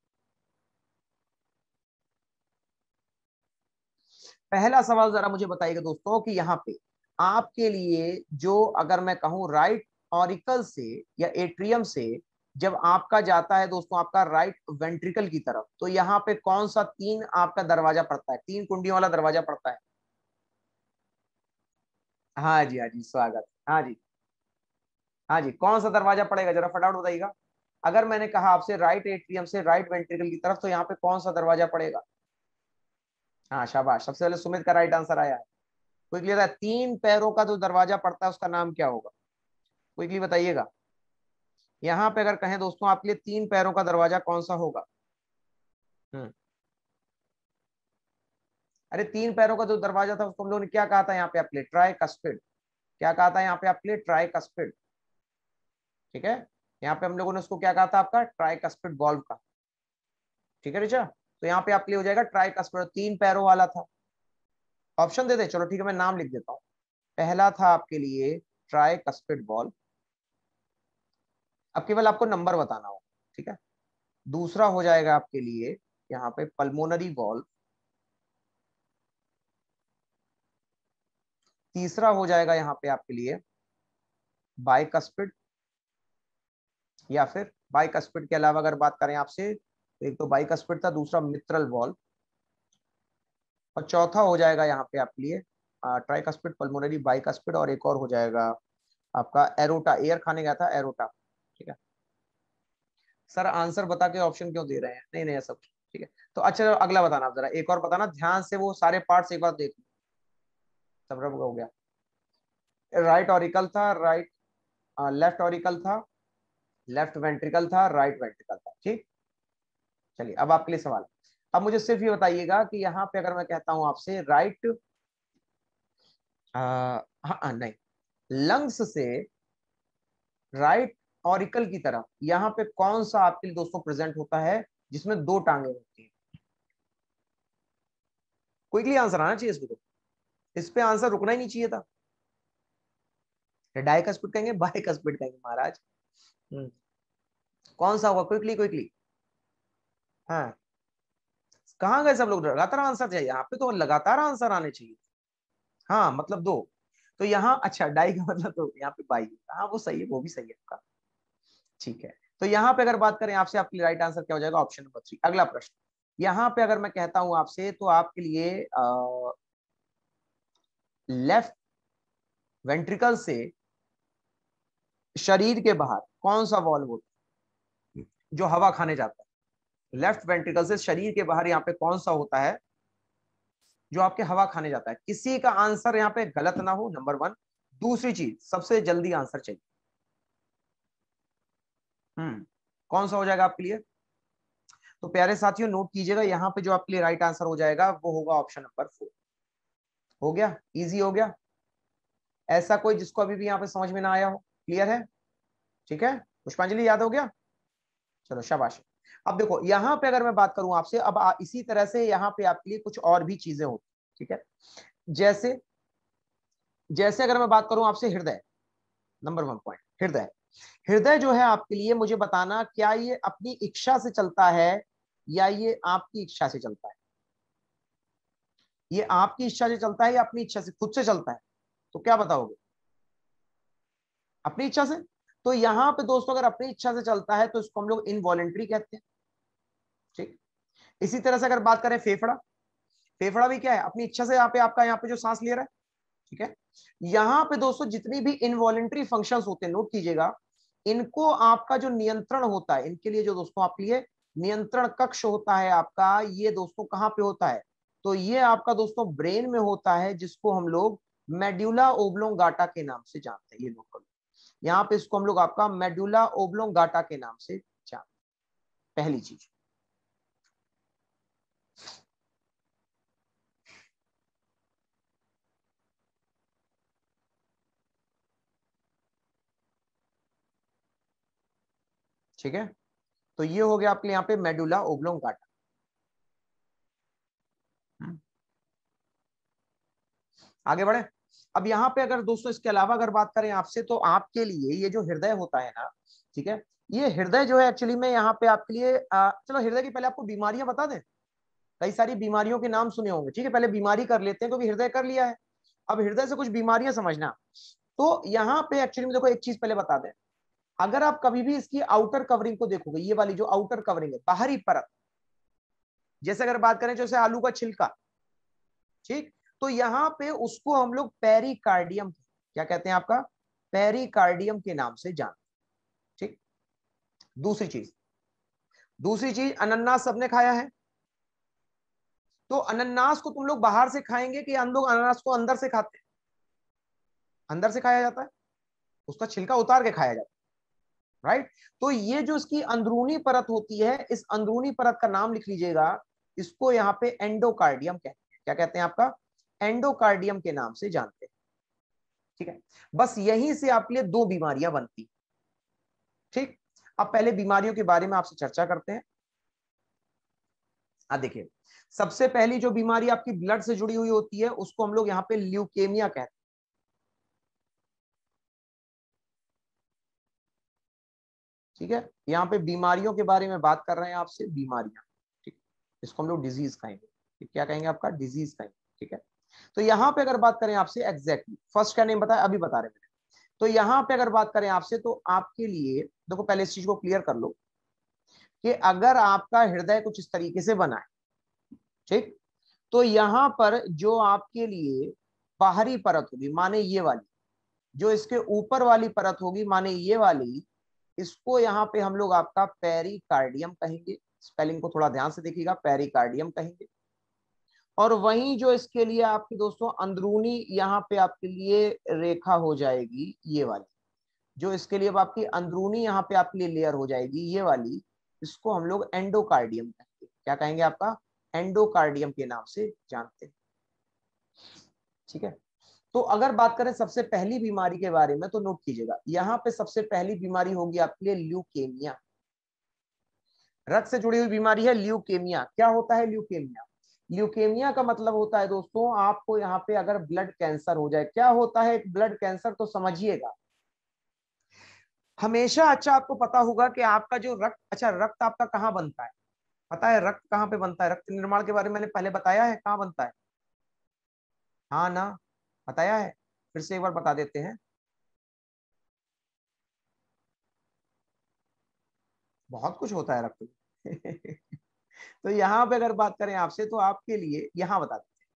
पहला सवाल जरा मुझे बताइएगा दोस्तों कि यहाँ पे आपके लिए जो अगर मैं कहूँ राइट ऑरिकल से या एट्रियम से जब आपका जाता है दोस्तों आपका राइट वेंट्रिकल की तरफ तो यहाँ पे कौन सा तीन आपका दरवाजा पड़ता है तीन कुंडियों वाला दरवाजा पड़ता है हाँ जी हाँ जी स्वागत हाँ जी हाँ जी कौन सा दरवाजा पड़ेगा जरा फटाफट बताइएगा अगर मैंने कहा आपसे राइट एट्रियम से राइट वेंट्रिकल की तरफ तो यहाँ पे कौन सा दरवाजा पड़ेगा हाँ शाबाश सबसे पहले सुमित का राइट आंसर आया क्विकली बताया तीन पैरों का जो दरवाजा पड़ता है उसका नाम क्या होगा क्विकली बताइएगा यहाँ पे अगर कहें दोस्तों आपके लिए तीन पैरों का दरवाजा कौन सा होगा हम्म। अरे तीन पैरों का जो दरवाजा था उसको हम लोगों ने क्या कहा था यहाँ पे आप लिए ट्राई कस्पिड क्या कहा था यहाँ पे आपके लिए ट्राई कस्पिड ठीक है यहाँ पे हम लोगों ने उसको क्या कहा था आपका ट्राई कस्पिड बॉल्व का ठीक है रिचा तो यहाँ पे आपके लिए हो जाएगा ट्राई तीन पैरों वाला था ऑप्शन दे दे चलो ठीक है मैं नाम लिख देता हूँ पहला था आपके लिए ट्राई कस्पिड बॉल अब केवल आपको नंबर बताना हो ठीक है दूसरा हो जाएगा आपके लिए यहाँ पे पल्मोनरी बॉल तीसरा हो जाएगा यहाँ पे आपके लिए बाइकस्पिड या फिर बाइकस्पिड के अलावा अगर बात करें आपसे एक तो बाइकस्पिड था दूसरा मित्रल वॉल्व और चौथा हो जाएगा यहाँ पे आपके लिए ट्राइकस्पिड पल्मोनरी बाइकस्पिड और एक और हो जाएगा आपका एरोटा एयर खाने गया था एरोटा ठीक है सर आंसर बता के ऑप्शन क्यों दे रहे हैं नहीं नहीं सब ठीक है तो अच्छा अगला बताना आप जरा एक और बताना ध्यान से वो सारे पार्ट एक बार देख सब रब हो गया राइट ऑरिकल था राइट लेफ्ट ऑरिकल था लेफ्ट वेंट्रिकल था राइट वेंट्रिकल था ठीक चलिए अब आपके लिए सवाल अब मुझे सिर्फ ये बताइएगा कि यहाँ पे अगर मैं कहता हूं आपसे राइट हाँ आ, हाँ, नहीं लंग्स से राइट ऑरिकल की तरफ यहाँ पे कौन सा आपके लिए दोस्तों प्रेजेंट होता है जिसमें दो टांगे होती है क्विकली आंसर आना चाहिए इसको तो इस पे आंसर रुकना ही नहीं चाहिए था डाई स्पीड कहेंगे बाय स्पीड कहेंगे महाराज हम्म। कौन सा होगा क्विकली क्विकली हाँ कहाँ गए सब लोग लगातार आंसर चाहिए यहाँ पे तो लगातार आंसर आने चाहिए हाँ मतलब दो तो यहाँ अच्छा डाई का मतलब दो तो यहाँ पे बाई हाँ वो सही है वो भी सही है आपका ठीक है तो यहाँ पे अगर बात करें आपसे आपके लिए राइट आंसर क्या हो जाएगा ऑप्शन नंबर थ्री अगला प्रश्न यहाँ पे अगर मैं कहता हूं आपसे तो आपके लिए लेफ्ट वेंट्रिकल से शरीर के बाहर कौन सा वॉल्व होता है जो हवा खाने जाता है लेफ्ट वेंट्रिकल से शरीर के बाहर यहाँ पे कौन सा होता है जो आपके हवा खाने जाता है किसी का आंसर यहाँ पे गलत ना हो नंबर वन दूसरी चीज सबसे जल्दी आंसर चाहिए हम्म कौन सा हो जाएगा आपके लिए तो प्यारे साथियों नोट कीजिएगा यहाँ पे जो आपके लिए राइट आंसर हो जाएगा वो होगा ऑप्शन नंबर फोर हो गया इजी हो गया ऐसा कोई जिसको अभी भी यहाँ पे समझ में ना आया हो क्लियर है ठीक है पुष्पांजलि याद हो गया चलो शाबाश अब देखो यहाँ पे अगर मैं बात करूं आपसे अब आ, इसी तरह से यहाँ पे आपके लिए कुछ और भी चीजें होती ठीक है जैसे जैसे अगर मैं बात करूं आपसे हृदय नंबर वन पॉइंट हृदय हृदय जो है आपके लिए मुझे बताना क्या ये अपनी इच्छा से चलता है या ये आपकी इच्छा से चलता है ये आपकी इच्छा से चलता है या अपनी इच्छा से खुद से चलता है तो क्या बताओगे अपनी इच्छा से तो यहां पे दोस्तों अगर अपनी इच्छा से चलता है तो इसको हम लोग इनवॉलेंट्री कहते हैं ठीक इसी तरह से अगर बात करें फेफड़ा फेफड़ा भी क्या है अपनी इच्छा से यहाँ पे आपका यहाँ पे जो सांस ले रहा है ठीक है यहाँ पे दोस्तों जितनी भी इनवॉलेंट्री फंक्शन होते हैं नोट कीजिएगा इनको आपका जो नियंत्रण होता है इनके लिए जो दोस्तों आपके लिए नियंत्रण कक्ष होता है आपका ये दोस्तों कहाँ पे होता है तो ये आपका दोस्तों ब्रेन में होता है जिसको हम लोग मेड्यूला गाटा के नाम से जानते हैं ये लोग यहाँ पे इसको हम लोग आपका मेड्यूला ओब्लोंगाटा के नाम से जानते हैं पहली चीज ठीक है तो ये हो गया आपके यहाँ पे मेडुला ओब्लोंग काटा हम्म। आगे बढ़े अब यहाँ पे अगर दोस्तों इसके अलावा अगर बात करें आपसे तो आपके लिए ये जो हृदय होता है ना ठीक है ये हृदय जो है एक्चुअली में यहाँ पे आपके लिए आ, चलो हृदय की पहले आपको बीमारियां बता दें कई सारी बीमारियों के नाम सुने होंगे ठीक है पहले बीमारी कर लेते हैं क्योंकि हृदय कर लिया है अब हृदय से कुछ बीमारियां समझना तो यहाँ पे एक्चुअली में देखो एक चीज पहले बता दें अगर आप कभी भी इसकी आउटर कवरिंग को देखोगे ये वाली जो आउटर कवरिंग है बाहरी परत जैसे अगर बात करें जैसे आलू का छिलका ठीक तो यहां पे उसको हम लोग पेरिकार्डियम क्या कहते हैं आपका पेरिकार्डियम के नाम से जानते ठीक दूसरी चीज दूसरी चीज अनन्नास सबने खाया है तो अनन्नास को तुम लोग बाहर से खाएंगे कि हम लोग अनन्नास को अंदर से खाते हैं अंदर से खाया जाता है उसका छिलका उतार के खाया जाता है राइट तो ये जो इसकी अंदरूनी परत होती है इस अंदरूनी परत का नाम लिख लीजिएगा इसको यहाँ पे एंडोकार्डियम कहते हैं क्या कहते हैं आपका एंडोकार्डियम के नाम से जानते हैं ठीक है बस यहीं से आपके लिए दो बीमारियां बनती ठीक अब पहले बीमारियों के बारे में आपसे चर्चा करते हैं देखिए सबसे पहली जो बीमारी आपकी ब्लड से जुड़ी हुई होती है उसको हम लोग यहाँ पे ल्यूकेमिया कहते हैं ठीक है यहाँ पे बीमारियों के बारे में बात कर रहे हैं आपसे बीमारियां ठीक इसको हम लोग डिजीज कहेंगे क्या कहेंगे आपका डिजीज कहेंगे ठीक है तो यहाँ पे अगर बात करें आपसे एग्जैक्टली फर्स्ट क्या नेम बताया अभी बता रहे मैंने तो यहाँ पे अगर बात करें आपसे तो आपके लिए देखो पहले इस चीज को क्लियर कर लो कि अगर आपका हृदय कुछ इस तरीके से बनाए ठीक तो यहाँ पर जो आपके लिए बाहरी परत होगी माने ये वाली जो इसके ऊपर वाली परत होगी माने ये वाली इसको यहाँ पे हम लोग आपका पेरिकार्डियम कहेंगे स्पेलिंग को थोड़ा ध्यान से देखिएगा पेरिकार्डियम कहेंगे और वहीं जो इसके लिए आपकी दोस्तों अंदरूनी यहाँ पे आपके लिए रेखा हो जाएगी ये वाली जो इसके लिए आपकी अंदरूनी यहाँ पे आपके लिए लेयर हो जाएगी ये वाली इसको हम लोग एंडोकार्डियम कहेंगे क्या कहेंगे आपका एंडोकार्डियम के नाम से जानते हैं ठीक है तो अगर बात करें सबसे पहली बीमारी के बारे में तो नोट कीजिएगा यहाँ पे सबसे पहली बीमारी होगी आपके लिए ल्यूकेमिया रक्त से जुड़ी हुई बीमारी है ल्यूकेमिया क्या होता है ल्यूकेमिया ल्यूकेमिया का मतलब होता है दोस्तों आपको यहाँ पे अगर ब्लड कैंसर हो जाए क्या होता है ब्लड कैंसर तो समझिएगा हमेशा अच्छा आपको पता होगा कि आपका जो रक्त अच्छा रक्त आपका कहाँ बनता है पता है रक्त कहाँ पे बनता है रक्त निर्माण के बारे में मैंने पहले बताया है कहाँ बनता है हाँ ना बताया है फिर से एक बार बता देते हैं बहुत कुछ होता है रक्त तो यहाँ पे अगर बात करें आपसे तो आपके लिए यहाँ बता देते हैं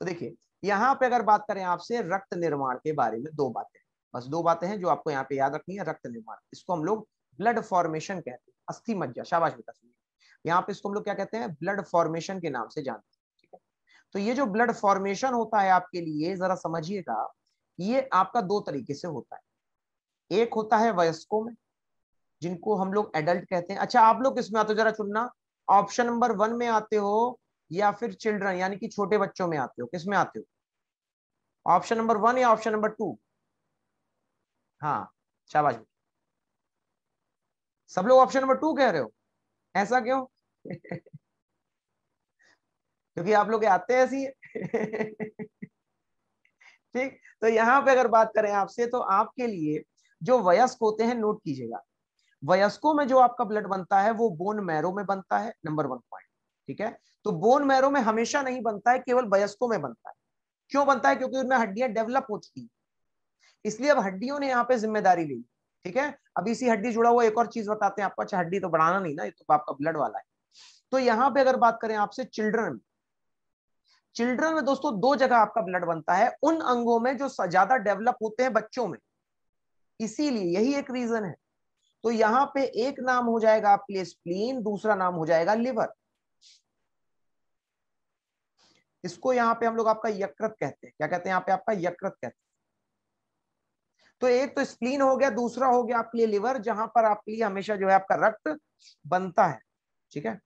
तो देखिए यहाँ पे अगर बात करें आपसे रक्त निर्माण के बारे में दो बातें बस दो बातें हैं जो आपको यहाँ पे याद रखनी है रक्त निर्माण इसको हम लोग ब्लड फॉर्मेशन कहते हैं अस्थि मज्जा शाबाश बेटा सुनिए यहाँ पे इसको हम लोग क्या कहते हैं ब्लड फॉर्मेशन के नाम से जानते हैं तो ये जो ब्लड फॉर्मेशन होता है आपके लिए जरा समझिएगा ये आपका दो तरीके से होता है एक होता है वयस्कों में जिनको हम लोग एडल्ट कहते हैं अच्छा आप लोग इसमें आते हो जरा चुनना ऑप्शन नंबर वन में आते हो या फिर चिल्ड्रन यानी कि छोटे बच्चों में आते हो किस में आते हो ऑप्शन नंबर वन या ऑप्शन नंबर टू हाँ शाबाज सब लोग ऑप्शन नंबर टू कह रहे हो ऐसा क्यों क्योंकि आप लोग आते हैं ऐसी ठीक तो यहाँ पे अगर बात करें आपसे तो आपके लिए जो वयस्क होते हैं नोट कीजिएगा वयस्कों में जो आपका ब्लड बनता है वो बोन मैरो में बनता है नंबर वन पॉइंट ठीक है तो बोन मैरो में हमेशा नहीं बनता है केवल वयस्कों में बनता है क्यों बनता है क्योंकि उनमें हड्डियां डेवलप हो चुकी इसलिए अब हड्डियों ने यहाँ पे जिम्मेदारी ली ठीक है अब इसी हड्डी जुड़ा हुआ एक और चीज बताते हैं आपको अच्छा हड्डी तो बढ़ाना नहीं ना ये तो आपका ब्लड वाला है तो यहाँ पे अगर बात करें आपसे चिल्ड्रन चिल्ड्रन में दोस्तों दो जगह आपका ब्लड बनता है उन अंगों में जो ज्यादा डेवलप होते हैं बच्चों में इसीलिए यही एक रीजन है तो यहां पे एक नाम हो जाएगा आपके लिए स्प्लीन दूसरा नाम हो जाएगा लिवर इसको यहां पे हम लोग आपका यकृत कहते हैं क्या कहते हैं यहाँ पे आपका यकृत कहते हैं तो एक तो स्प्लीन हो गया दूसरा हो गया आपके लिए लिवर जहां पर आपके लिए हमेशा जो है आपका रक्त बनता है ठीक है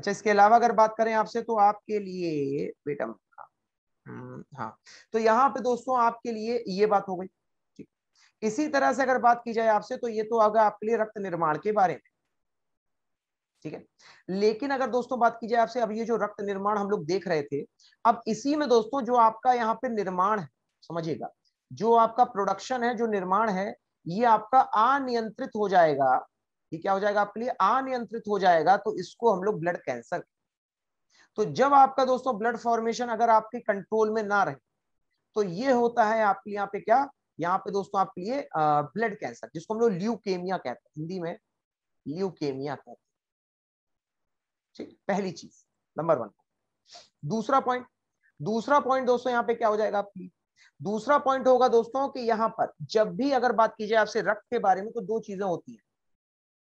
अच्छा इसके अलावा अगर बात करें आपसे तो आपके लिए बेटा हम्म, हाँ तो यहाँ पे दोस्तों आपके लिए ये बात हो गई ठीक इसी तरह से अगर बात की जाए आपसे तो ये तो आगे आपके लिए रक्त निर्माण के बारे में ठीक है लेकिन अगर दोस्तों बात की जाए आपसे अब ये जो रक्त निर्माण हम लोग देख रहे थे अब इसी में दोस्तों जो आपका यहाँ पे निर्माण है समझिएगा जो आपका प्रोडक्शन है जो निर्माण है ये आपका अनियंत्रित हो जाएगा ये क्या हो जाएगा आपके लिए अनियंत्रित हो जाएगा तो इसको हम लोग ब्लड कैंसर तो जब आपका दोस्तों ब्लड फॉर्मेशन अगर आपके कंट्रोल में ना रहे तो ये होता है आपके यहाँ पे क्या यहाँ पे दोस्तों आपके लिए ब्लड कैंसर जिसको हम लोग ल्यूकेमिया कहते हैं हिंदी में ल्यूकेमिया कहते हैं ठीक पहली चीज नंबर वन दूसरा पॉइंट दूसरा पॉइंट दोस्तों यहाँ पे क्या हो जाएगा आपकी दूसरा पॉइंट होगा दोस्तों कि यहाँ पर जब भी अगर बात की जाए आपसे रक्त के बारे में तो दो चीजें होती हैं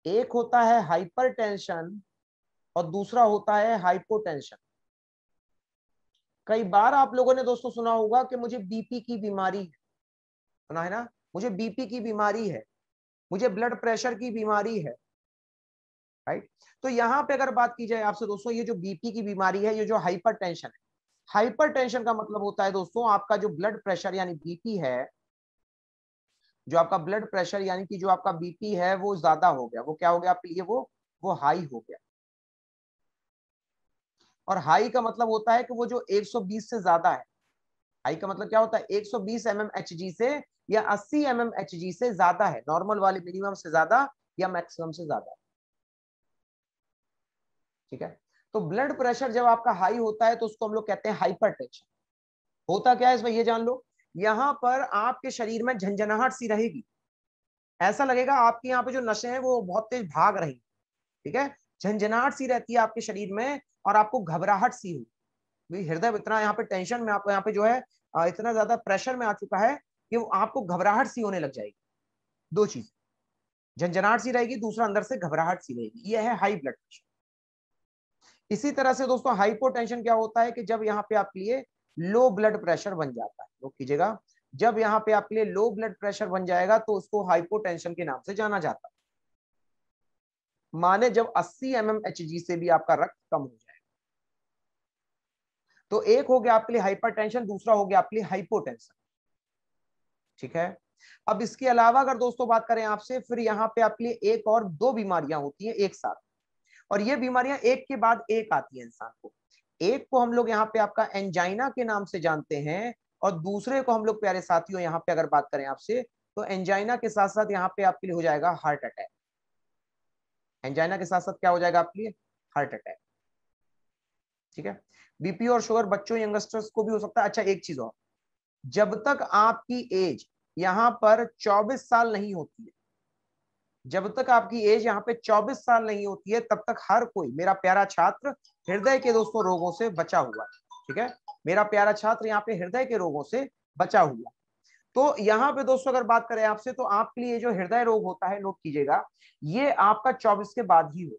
एक होता है हाइपरटेंशन और दूसरा होता है हाइपोटेंशन कई बार आप लोगों ने दोस्तों सुना होगा कि मुझे बीपी की बीमारी है है ना मुझे बीपी की बीमारी है मुझे ब्लड प्रेशर की बीमारी है राइट तो यहां पे अगर बात की जाए आपसे दोस्तों ये जो बीपी की बीमारी है ये जो हाइपरटेंशन है हाइपरटेंशन का मतलब होता है दोस्तों आपका जो ब्लड प्रेशर यानी बीपी है जो आपका ब्लड प्रेशर यानी कि जो आपका बीपी है वो ज्यादा हो गया वो क्या हो गया आपके लिए वो वो हाई हो गया और हाई का मतलब होता है कि वो जो 120 से ज्यादा है हाई का मतलब क्या होता है 120 एम mm से या 80 एम mm से ज्यादा है नॉर्मल वाले मिनिमम से ज्यादा या मैक्सिमम से ज्यादा ठीक है तो ब्लड प्रेशर जब आपका हाई होता है तो उसको हम लोग कहते हैं हाइपर होता क्या है इसमें ये जान लो यहां पर आपके शरीर में झंझनाहट सी रहेगी ऐसा लगेगा आपके यहाँ पे जो नशे हैं वो बहुत तेज भाग रही ठीक है झंझनाहट सी रहती है आपके शरीर में और आपको घबराहट सी हुई हृदय इतना यहाँ पे टेंशन में आपको यहाँ पे जो है इतना ज्यादा प्रेशर में आ चुका है कि वो आपको घबराहट सी होने लग जाएगी दो चीज झंझनाहट सी रहेगी दूसरा अंदर से घबराहट सी रहेगी यह है हाई ब्लड प्रेशर इसी तरह से दोस्तों हाइपोटेंशन क्या होता है कि जब यहाँ पे आपके लिए लो ब्लड प्रेशर बन जाता है नोट कीजिएगा जब यहाँ पे आपके लिए लो ब्लड प्रेशर बन जाएगा तो उसको हाइपोटेंशन के नाम से जाना जाता है माने जब 80 एम एम से भी आपका रक्त कम हो जाए तो एक हो गया आपके लिए हाइपरटेंशन दूसरा हो गया आपके लिए हाइपोटेंशन ठीक है अब इसके अलावा अगर दोस्तों बात करें आपसे फिर यहाँ पे आपके लिए एक और दो बीमारियां होती हैं एक साथ और ये बीमारियां एक के बाद एक आती है इंसान को एक को हम लोग यहाँ पे आपका एंजाइना के नाम से जानते हैं और दूसरे को हम लोग प्यारे साथियों यहाँ पे अगर बात करें आपसे तो एंजाइना के साथ साथ यहाँ पे आपके लिए हो जाएगा हार्ट अटैक एंजाइना के साथ साथ क्या हो जाएगा आपके लिए हार्ट अटैक ठीक है बीपी और शुगर बच्चों यंगस्टर्स को भी हो सकता है अच्छा एक चीज और जब तक आपकी एज यहां पर 24 साल नहीं होती है जब तक आपकी एज यहाँ पे 24 साल नहीं होती है तब तक हर कोई मेरा प्यारा छात्र हृदय के दोस्तों रोगों से बचा हुआ है ठीक है मेरा प्यारा छात्र यहाँ पे हृदय के रोगों से बचा हुआ तो यहाँ पे दोस्तों अगर बात करें आपसे तो आपके लिए जो हृदय रोग होता है नोट कीजिएगा ये आपका चौबीस के बाद ही हो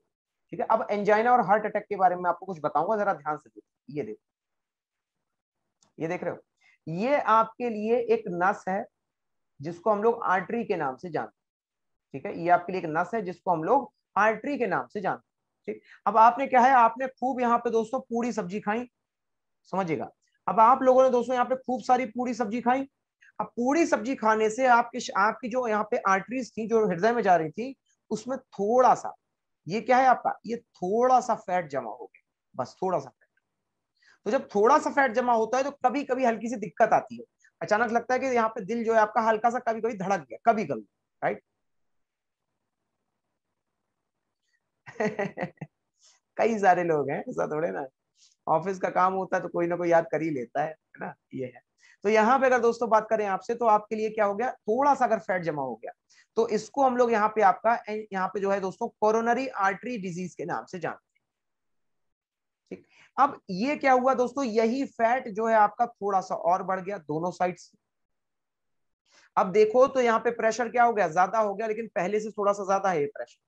ठीक है अब एंजाइना और हार्ट अटैक के बारे में आपको कुछ बताऊंगा जरा ध्यान से देखो ये देखो ये देख रहे हो ये आपके लिए एक नस है जिसको हम लोग आर्टरी के नाम से जानते हैं ठीक है ये आपके लिए एक नस है जिसको हम लोग आर्ट्री के नाम से जानते हैं ठीक अब आपने क्या है आपने खूब यहाँ पे दोस्तों पूरी सब्जी खाई समझिएगा अब आप लोगों ने दोस्तों यहाँ पे खूब सारी पूरी सब्जी खाई अब पूरी सब्जी खाने से आपके आपकी जो यहाँ पे आर्टरीज थी जो हृदय में जा रही थी उसमें थोड़ा सा ये क्या है आपका ये थोड़ा सा फैट जमा हो गया बस थोड़ा सा फैट तो जब थोड़ा सा फैट जमा होता है तो कभी कभी हल्की सी दिक्कत आती है अचानक लगता है कि यहाँ पे दिल जो है आपका हल्का सा कभी कभी धड़क गया कभी कभी राइट कई सारे लोग हैं ऐसा थोड़े ना ऑफिस का काम होता है तो कोई ना कोई याद कर ही लेता है ना ये है तो यहाँ पे अगर दोस्तों बात करें आपसे तो आपके लिए क्या हो गया थोड़ा सा अगर फैट जमा हो गया तो इसको हम लोग यहाँ पे आपका यहाँ पे जो है दोस्तों कोरोनरी आर्टरी डिजीज के नाम से जानते हैं ठीक अब ये क्या हुआ दोस्तों यही फैट जो है आपका थोड़ा सा और बढ़ गया दोनों साइड से अब देखो तो यहाँ पे प्रेशर क्या हो गया ज्यादा हो गया लेकिन पहले से थोड़ा सा ज्यादा है ये प्रेशर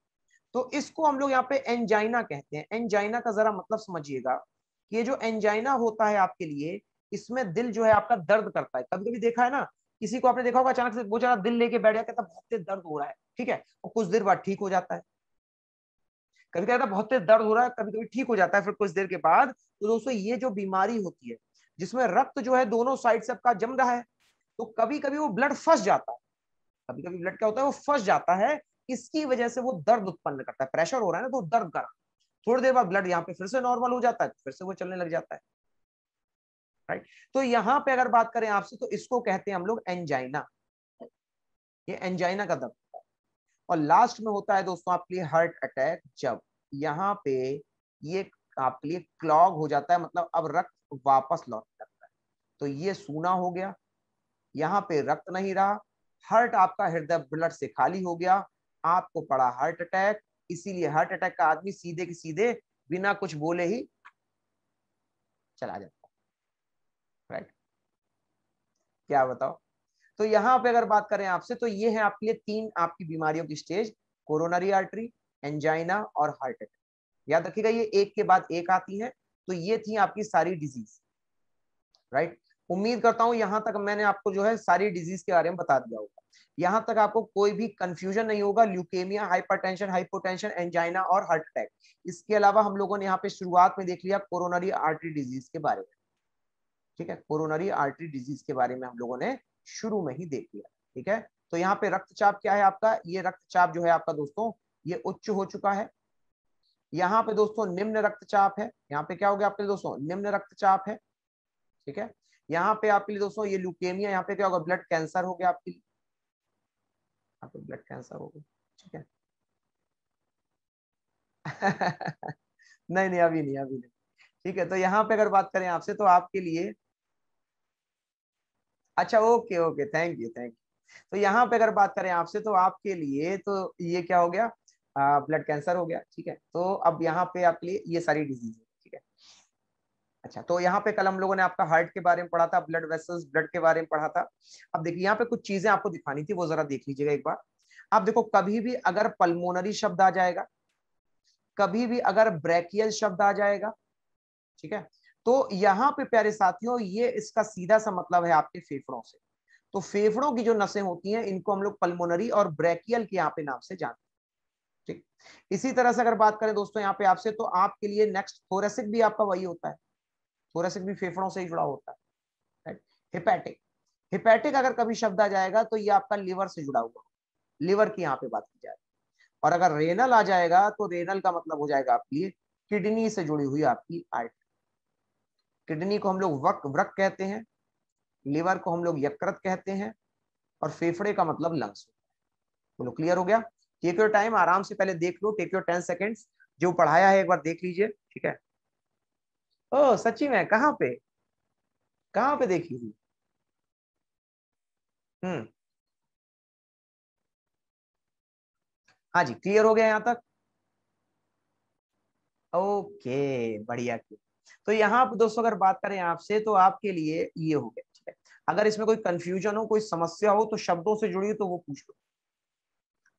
तो इसको हम लोग यहाँ पे एंजाइना कहते हैं एंजाइना का जरा मतलब समझिएगा कि ये जो एंजाइना होता है आपके लिए इसमें दिल जो है आपका दर्द करता है कभी कभी देखा है ना किसी को आपने देखा होगा अचानक से वो जरा दिल लेके बैठ गया कहता बहुत दर्द हो रहा है ठीक है और कुछ देर बाद ठीक हो जाता है कभी कहता बहुत तेज दर्द हो रहा है कभी कभी ठीक हो जाता है फिर कुछ देर के बाद तो दोस्तों ये जो बीमारी होती है जिसमें रक्त जो है दोनों साइड से आपका जम रहा है तो कभी कभी वो ब्लड फंस जाता है कभी कभी ब्लड क्या होता है वो फंस जाता है इसकी वजह से वो दर्द उत्पन्न करता है प्रेशर हो रहा है ना तो दर्द कर थोड़ी देर बाद ब्लड यहाँ पे फिर से नॉर्मल हो जाता है तो फिर से वो चलने लग जाता है राइट तो यहाँ पे अगर बात करें आपसे तो इसको कहते हैं हम लोग एंजाइना ये एंजाइना का दर्द होता है और लास्ट में होता है दोस्तों आपके लिए हार्ट अटैक जब यहाँ पे ये आपके लिए क्लॉग हो जाता है मतलब अब रक्त वापस लौट जाता है तो ये सूना हो गया यहाँ पे रक्त नहीं रहा हार्ट आपका हृदय ब्लड से खाली हो गया आपको पड़ा हार्ट अटैक इसीलिए हार्ट अटैक का आदमी सीधे के सीधे बिना कुछ बोले ही चला जाता है राइट क्या बताओ तो यहां पे अगर बात करें आपसे तो ये है आपके लिए तीन आपकी बीमारियों की स्टेज कोरोनरी आर्टरी एंजाइना और हार्ट अटैक याद रखिएगा ये एक के बाद एक आती है तो ये थी आपकी सारी डिजीज राइट उम्मीद करता हूँ यहां तक मैंने आपको जो है सारी डिजीज के बारे में बता दिया होगा यहाँ तक आपको कोई भी कंफ्यूजन नहीं होगा ल्यूकेमिया हाइपरटेंशन हाइपोटेंशन एंजाइना और हार्ट अटैक इसके अलावा हम लोगों ने यहाँ पे शुरुआत में देख लिया कोरोनरी आर्टरी डिजीज के बारे में ठीक है कोरोनरी आर्टरी डिजीज के बारे में हम लोगों ने शुरू में ही देख लिया ठीक है तो यहाँ पे रक्तचाप क्या है आपका ये रक्तचाप जो है आपका दोस्तों ये उच्च हो चुका है यहाँ पे दोस्तों निम्न रक्तचाप है यहाँ पे क्या हो गया आपके दोस्तों निम्न रक्तचाप है ठीक है यहाँ पे आपके लिए दोस्तों ये ल्यूकेमिया यहाँ पे क्या होगा ब्लड कैंसर हो गया आपके लिए आपको ब्लड कैंसर हो गया ठीक है नहीं नहीं अभी नहीं अभी नहीं ठीक है तो यहाँ पे अगर बात करें आपसे तो आपके लिए अच्छा okay okay thank you thank you तो यहाँ पे अगर बात करें आपसे तो आपके लिए तो ये क्या हो गया ब्लड कैंसर हो गया ठीक है तो अब यहाँ पे आपके लिए ये सारी डिजीज अच्छा तो यहाँ पे कल हम लोगों ने आपका हार्ट के बारे में पढ़ा था ब्लड वेसल्स ब्लड के बारे में पढ़ा था अब देखिए यहाँ पे कुछ चीजें आपको दिखानी थी वो जरा देख लीजिएगा एक बार आप देखो कभी भी अगर पल्मोनरी शब्द आ जाएगा कभी भी अगर ब्रैकियल शब्द आ जाएगा ठीक है तो यहाँ पे प्यारे साथियों ये इसका सीधा सा मतलब है आपके फेफड़ों से तो फेफड़ों की जो नसें होती हैं इनको हम लोग पल्मोनरी और ब्रैकियल के यहाँ पे नाम से जानते हैं ठीक इसी तरह से अगर बात करें दोस्तों यहाँ पे आपसे तो आपके लिए नेक्स्ट थोरेसिक भी आपका वही होता है थोरेसिक भी फेफड़ों से ही जुड़ा होता है हिपैटिक हिपैटिक अगर कभी शब्द आ जाएगा तो ये आपका लिवर से जुड़ा हुआ लिवर की यहाँ पे बात की जाए और अगर रेनल आ जाएगा तो रेनल का मतलब हो जाएगा आपकी किडनी से जुड़ी हुई आपकी आर्ट किडनी को हम लोग वक व्रक कहते हैं लिवर को हम लोग यकृत कहते हैं और फेफड़े का मतलब लंग्स बोलो तो क्लियर हो गया टेक योर टाइम आराम से पहले देख लो टेक योर टेन सेकेंड्स जो पढ़ाया है एक बार देख लीजिए ठीक है ओ सची में कहाँ पे कहां पे देखी थी हम्म हाँ जी क्लियर हो गया यहां तक ओके बढ़िया तो यहाँ दोस्तों अगर बात करें आपसे तो आपके लिए ये हो गया ठीक है अगर इसमें कोई कंफ्यूजन हो कोई समस्या हो तो शब्दों से जुड़ी हो तो वो पूछ लो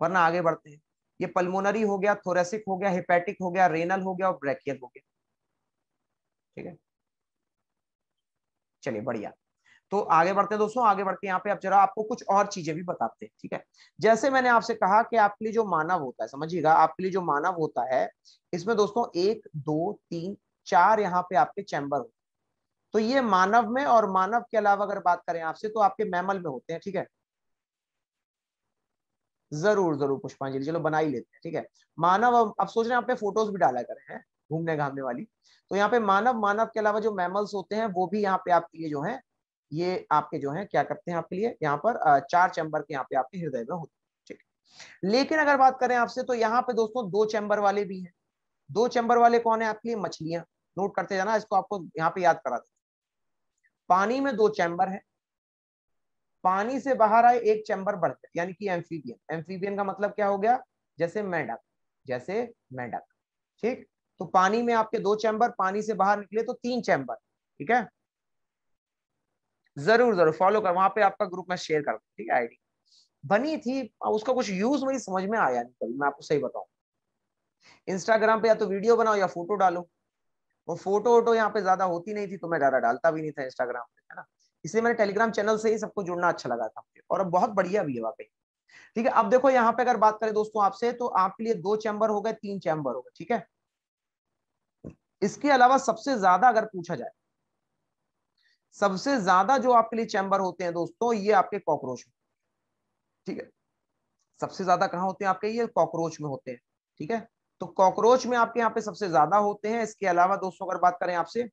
वरना आगे बढ़ते हैं ये पल्मोनरी हो गया थोरेसिक हो गया हिपैटिक हो गया रेनल हो गया और ब्रैकियल हो गया ठीक है चलिए बढ़िया तो आगे बढ़ते हैं दोस्तों आगे बढ़ते हैं यहाँ पे आप जरा आपको कुछ और चीजें भी बताते हैं ठीक है जैसे मैंने आपसे कहा कि आपके लिए जो मानव होता है समझिएगा आपके लिए जो मानव होता है इसमें दोस्तों एक दो तीन चार यहाँ पे आपके चैम्बर होते हैं तो ये मानव में और मानव के अलावा अगर बात करें आपसे तो आपके मैमल में होते हैं ठीक है जरूर जरूर पुष्पांजलि चलो बना ही लेते हैं ठीक है मानव अब सोच रहे हैं आप फोटोज भी डाला करें घूमने घामने वाली तो यहाँ पे मानव मानव के अलावा जो मैमल्स होते हैं वो भी यहाँ पे आपके लिए जो है ये आपके जो है क्या करते हैं आपके लिए यहाँ पर चार चैम्बर के यहाँ पे आपके हृदय में होते हैं ठीक है लेकिन अगर बात करें आपसे तो यहाँ पे दोस्तों दो चैम्बर वाले भी हैं दो चैम्बर वाले कौन है आपके लिए मछलियां नोट करते जाना इसको आपको यहाँ पे याद करा देते पानी में दो चैम्बर है पानी से बाहर आए एक चैम्बर बढ़ते यानी कि एम्फीबियन एम्फीबियन का मतलब क्या हो गया जैसे मेंढक जैसे मेंढक ठीक तो पानी में आपके दो चैम्बर पानी से बाहर निकले तो तीन चैम्बर ठीक है जरूर जरूर फॉलो कर वहां पे आपका ग्रुप में शेयर करता ठीक है आईडी बनी थी उसका कुछ यूज मुझे समझ में आया नहीं कभी मैं आपको सही बताऊं इंस्टाग्राम पे या तो वीडियो बनाओ या फोटो डालो वो फोटो वोटो यहाँ पे ज्यादा होती नहीं थी तो मैं ज्यादा डालता भी नहीं था इंस्टाग्राम पे है ना इसलिए मैंने टेलीग्राम चैनल से ही सबको जुड़ना अच्छा लगा था मुझे और अब बहुत बढ़िया भी है वहाँ पे ठीक है अब देखो यहाँ पे अगर बात करें दोस्तों आपसे तो आपके लिए दो चैम्बर हो गए तीन चैम्बर हो गए ठीक है इसके अलावा सबसे ज्यादा अगर पूछा जाए सबसे ज्यादा जो आपके लिए चैम्बर होते हैं दोस्तों ये आपके कॉकरोच में ठीक है सबसे ज्यादा कहाँ होते हैं आपके ये कॉकरोच में होते हैं ठीक है तो कॉकरोच में आपके यहाँ पे सबसे ज्यादा होते हैं इसके अलावा दोस्तों अगर बात करें आपसे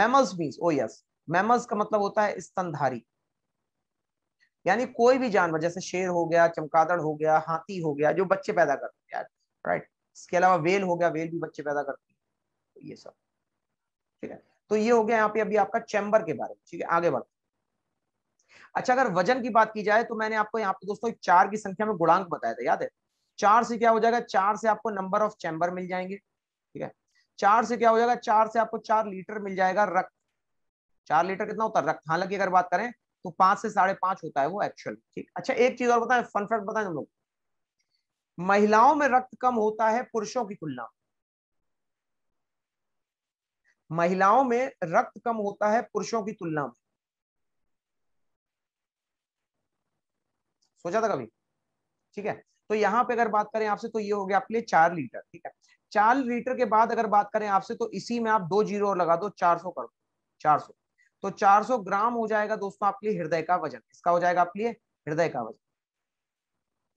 mammals mean oh yes mammals का मतलब होता है स्तनधारी यानी कोई भी जानवर जैसे शेर हो गया चमकादड़ हो गया हाथी हो गया जो बच्चे पैदा करते हैं राइट इसके अलावा वेल हो गया वेल भी बच्चे पैदा करते हैं ये सब ठीक है तो ये हो गया यहाँ पे अभी आपका चैम्बर के बारे में ठीक है आगे बढ़ते अच्छा अगर वजन की बात की जाए तो मैंने आपको यहाँ पे दोस्तों चार की संख्या में गुणांक बताया था याद है चार से क्या हो जाएगा चार से आपको नंबर ऑफ चैम्बर मिल जाएंगे ठीक है चार से क्या हो जाएगा चार से आपको चार लीटर मिल जाएगा रक्त चार लीटर कितना होता है रक्त हालांकि अगर बात करें तो पांच से साढ़े पांच होता है वो एक्चुअल ठीक अच्छा एक चीज और बताएं फन फैक्ट बताएं हम लोग महिलाओं में रक्त कम होता है पुरुषों की तुलना महिलाओं में रक्त कम होता है पुरुषों की तुलना में सोचा था कभी ठीक है तो यहां पे अगर बात करें आपसे तो ये हो गया आपके लिए चार लीटर ठीक है चार लीटर के बाद अगर बात करें आपसे तो इसी में आप दो जीरो लगा दो चार सौ कर दो चार सौ तो चार सौ ग्राम हो जाएगा दोस्तों आपके लिए हृदय का वजन इसका हो जाएगा आपके लिए हृदय का वजन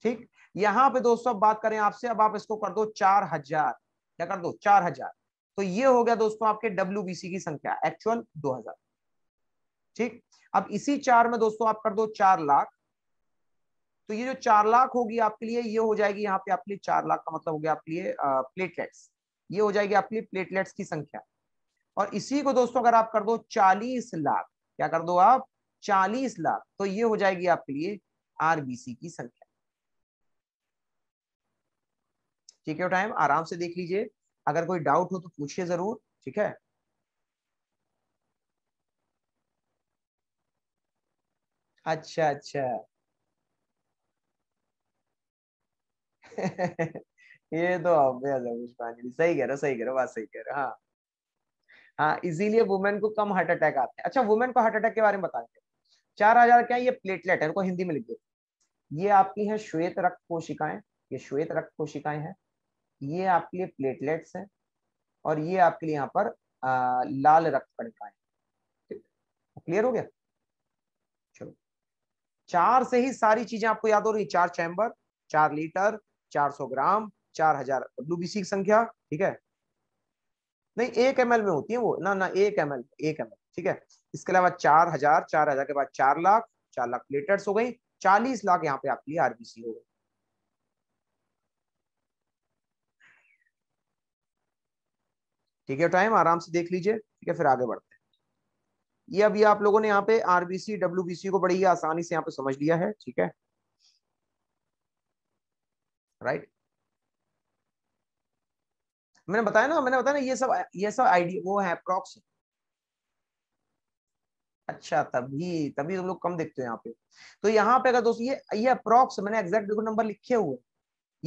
ठीक यहां पे दोस्तों अब बात करें आपसे अब आप इसको कर दो चार हजार क्या कर दो चार हजार तो ये हो गया दोस्तों आपके डब्ल्यू की संख्या एक्चुअल 2000 ठीक अब इसी चार में दोस्तों आप कर दो चार लाख तो ये जो चार लाख होगी आपके लिए ये हो जाएगी यहाँ पे आपके लिए चार लाख का मतलब हो गया आपके लिए प्लेटलेट्स ये हो जाएगी आपके लिए प्लेटलेट्स की संख्या और इसी को दोस्तों अगर आप कर दो चालीस लाख क्या कर दो आप चालीस लाख तो ये हो जाएगी आपके लिए आरबीसी की संख्या ठीक है टाइम आराम से देख लीजिए अगर कोई डाउट हो तो पूछिए जरूर ठीक है अच्छा अच्छा ये तो पुष्पांजलि सही कह रहे सही कह रहे बात सही कह रहे हाँ हाँ इसीलिए वुमेन को कम हार्ट अटैक आते हैं अच्छा वुमेन को हार्ट अटैक के बारे में बताएंगे चार हजार क्या ये प्लेटलेट है इनको हिंदी में लिख दो ये आपकी है श्वेत रक्त कोशिकाएं ये श्वेत रक्त कोशिकाएं हैं ये आपके लिए प्लेटलेट्स है और ये आपके लिए यहाँ पर आ, लाल रक्त कणिकाएं क्लियर हो गया चलो चार से ही सारी चीजें आपको याद हो रही चार चैम्बर चार लीटर चार सौ ग्राम चार हजार सी की संख्या ठीक है नहीं एक एम में होती है वो ना ना एक एम एक एम ठीक है इसके अलावा चार हजार चार हजार के बाद चार लाख चार लाख प्लेटर्स हो गई चालीस लाख यहाँ पे आपके लिए आरबीसी हो गई ठीक है टाइम आराम से देख लीजिए ठीक है फिर आगे बढ़ते हैं ये अभी आप लोगों ने यहाँ पे आरबीसी डब्ल्यूबीसी को बड़ी आसानी से यहाँ पे समझ लिया है ठीक है राइट मैंने बताया ना मैंने बताया ना ये सब ये सब आइडिया वो है अप्रॉक्स अच्छा तभी तभी तुम लोग कम देखते हो यहाँ पे तो यहाँ पे अगर दोस्तों ये ये अप्रॉक्स मैंने एग्जैक्ट देखो नंबर लिखे हुए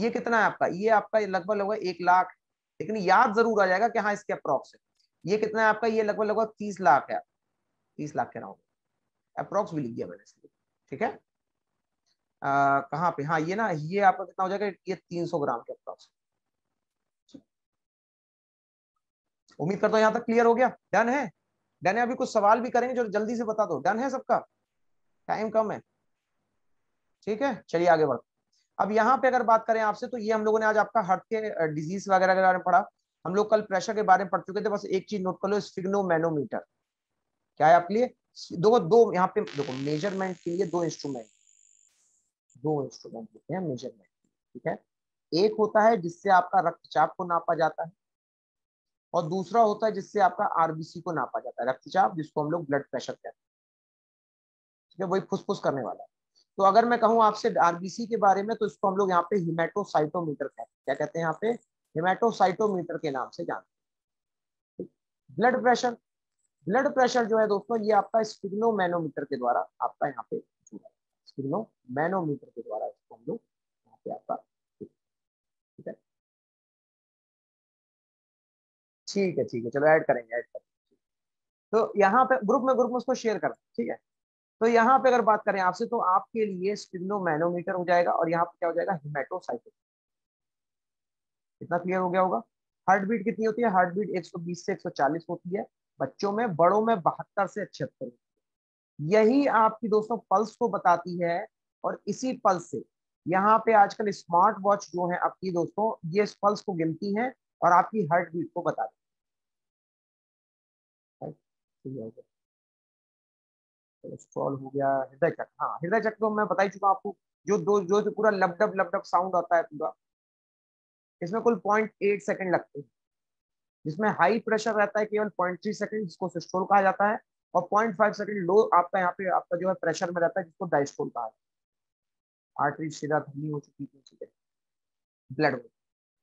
ये कितना है आपका ये आपका लगभग लगभग एक लाख लेकिन याद जरूर आ जाएगा कि हाँ इसके अप्रोक्स है ये कितना है आपका ये लगभग लगभग तीस लाख है तीस लाख के राउंड अप्रोक्स भी लिख दिया मैंने इसलिए ठीक है कहाँ पे हाँ ये ना ये आपका कितना हो जाएगा ये तीन सौ ग्राम के अप्रोक्स उम्मीद करता हूँ यहाँ तक क्लियर हो गया डन है डन है अभी कुछ सवाल भी करेंगे जो जल्दी से बता दो डन है सबका टाइम कम है ठीक है चलिए आगे बढ़ते अब यहाँ पे अगर बात करें आपसे तो ये हम लोगों ने आज आपका हार्ट के डिजीज वगैरह के बारे में पढ़ा हम लोग कल प्रेशर के बारे में पढ़ चुके थे बस एक चीज नोट कर लो स्फिग्नोमैनोमीटर क्या है आपके लिए दो दो यहाँ पे देखो मेजरमेंट के लिए दो इंस्ट्रूमेंट दो इंस्ट्रूमेंट होते हैं मेजरमेंट ठीक है एक होता है जिससे आपका रक्तचाप को नापा जाता है और दूसरा होता है जिससे आपका आरबीसी को नापा जाता है रक्तचाप जिसको हम लोग ब्लड प्रेशर कहते हैं ठीक है वही फुसफुस करने वाला है तो अगर मैं कहूँ आपसे आरबीसी के बारे में तो इसको हम लोग यहाँ पे हिमेटोसाइटोमीटर कहते हैं क्या कहते हैं यहाँ पे हिमेटोसाइटोमीटर के नाम से जानते हैं ब्लड प्रेशर ब्लड प्रेशर जो है दोस्तों ये आपका स्पिग्नोमैनोमीटर के द्वारा आपका यहाँ पे स्पिग्नोमैनोमीटर के द्वारा इसको हम लोग यहाँ पे आपका ठीक है ठीक है ठीक है चलो ऐड करेंगे ऐड करेंगे तो यहाँ पे ग्रुप में ग्रुप में उसको शेयर करना ठीक है तो यहाँ पे अगर बात करें आपसे तो आपके लिए मैनोमीटर हो जाएगा और यहाँ पे क्या हो जाएगा हिमेटोसाइटो इतना क्लियर हो गया होगा हार्ट बीट कितनी होती है हार्ट बीट 120 से 140 होती है बच्चों में बड़ों में बहत्तर से छिहत्तर होती है यही आपकी दोस्तों पल्स को बताती है और इसी पल्स से यहाँ पे आजकल स्मार्ट वॉच जो है आपकी दोस्तों ये पल्स को गिनती है और आपकी हार्ट बीट को बताती है कोलेस्ट्रॉल हो गया हृदय चक्र हाँ हृदय चक्र तो मैं बता ही चुका आपको जो दो जो जो पूरा लपडप लपडप साउंड आता है पूरा इसमें कुल पॉइंट एट सेकेंड लगते हैं जिसमें हाई प्रेशर रहता है केवल पॉइंट थ्री सेकेंड जिसको सिस्टोल कहा जाता है और पॉइंट फाइव सेकेंड लो आपका यहाँ पे आपका जो है प्रेशर में रहता है जिसको डाइस्टोल कहा जाता है आर्टरी सीधा धनी हो चुकी है चीजें ब्लड ग्रुप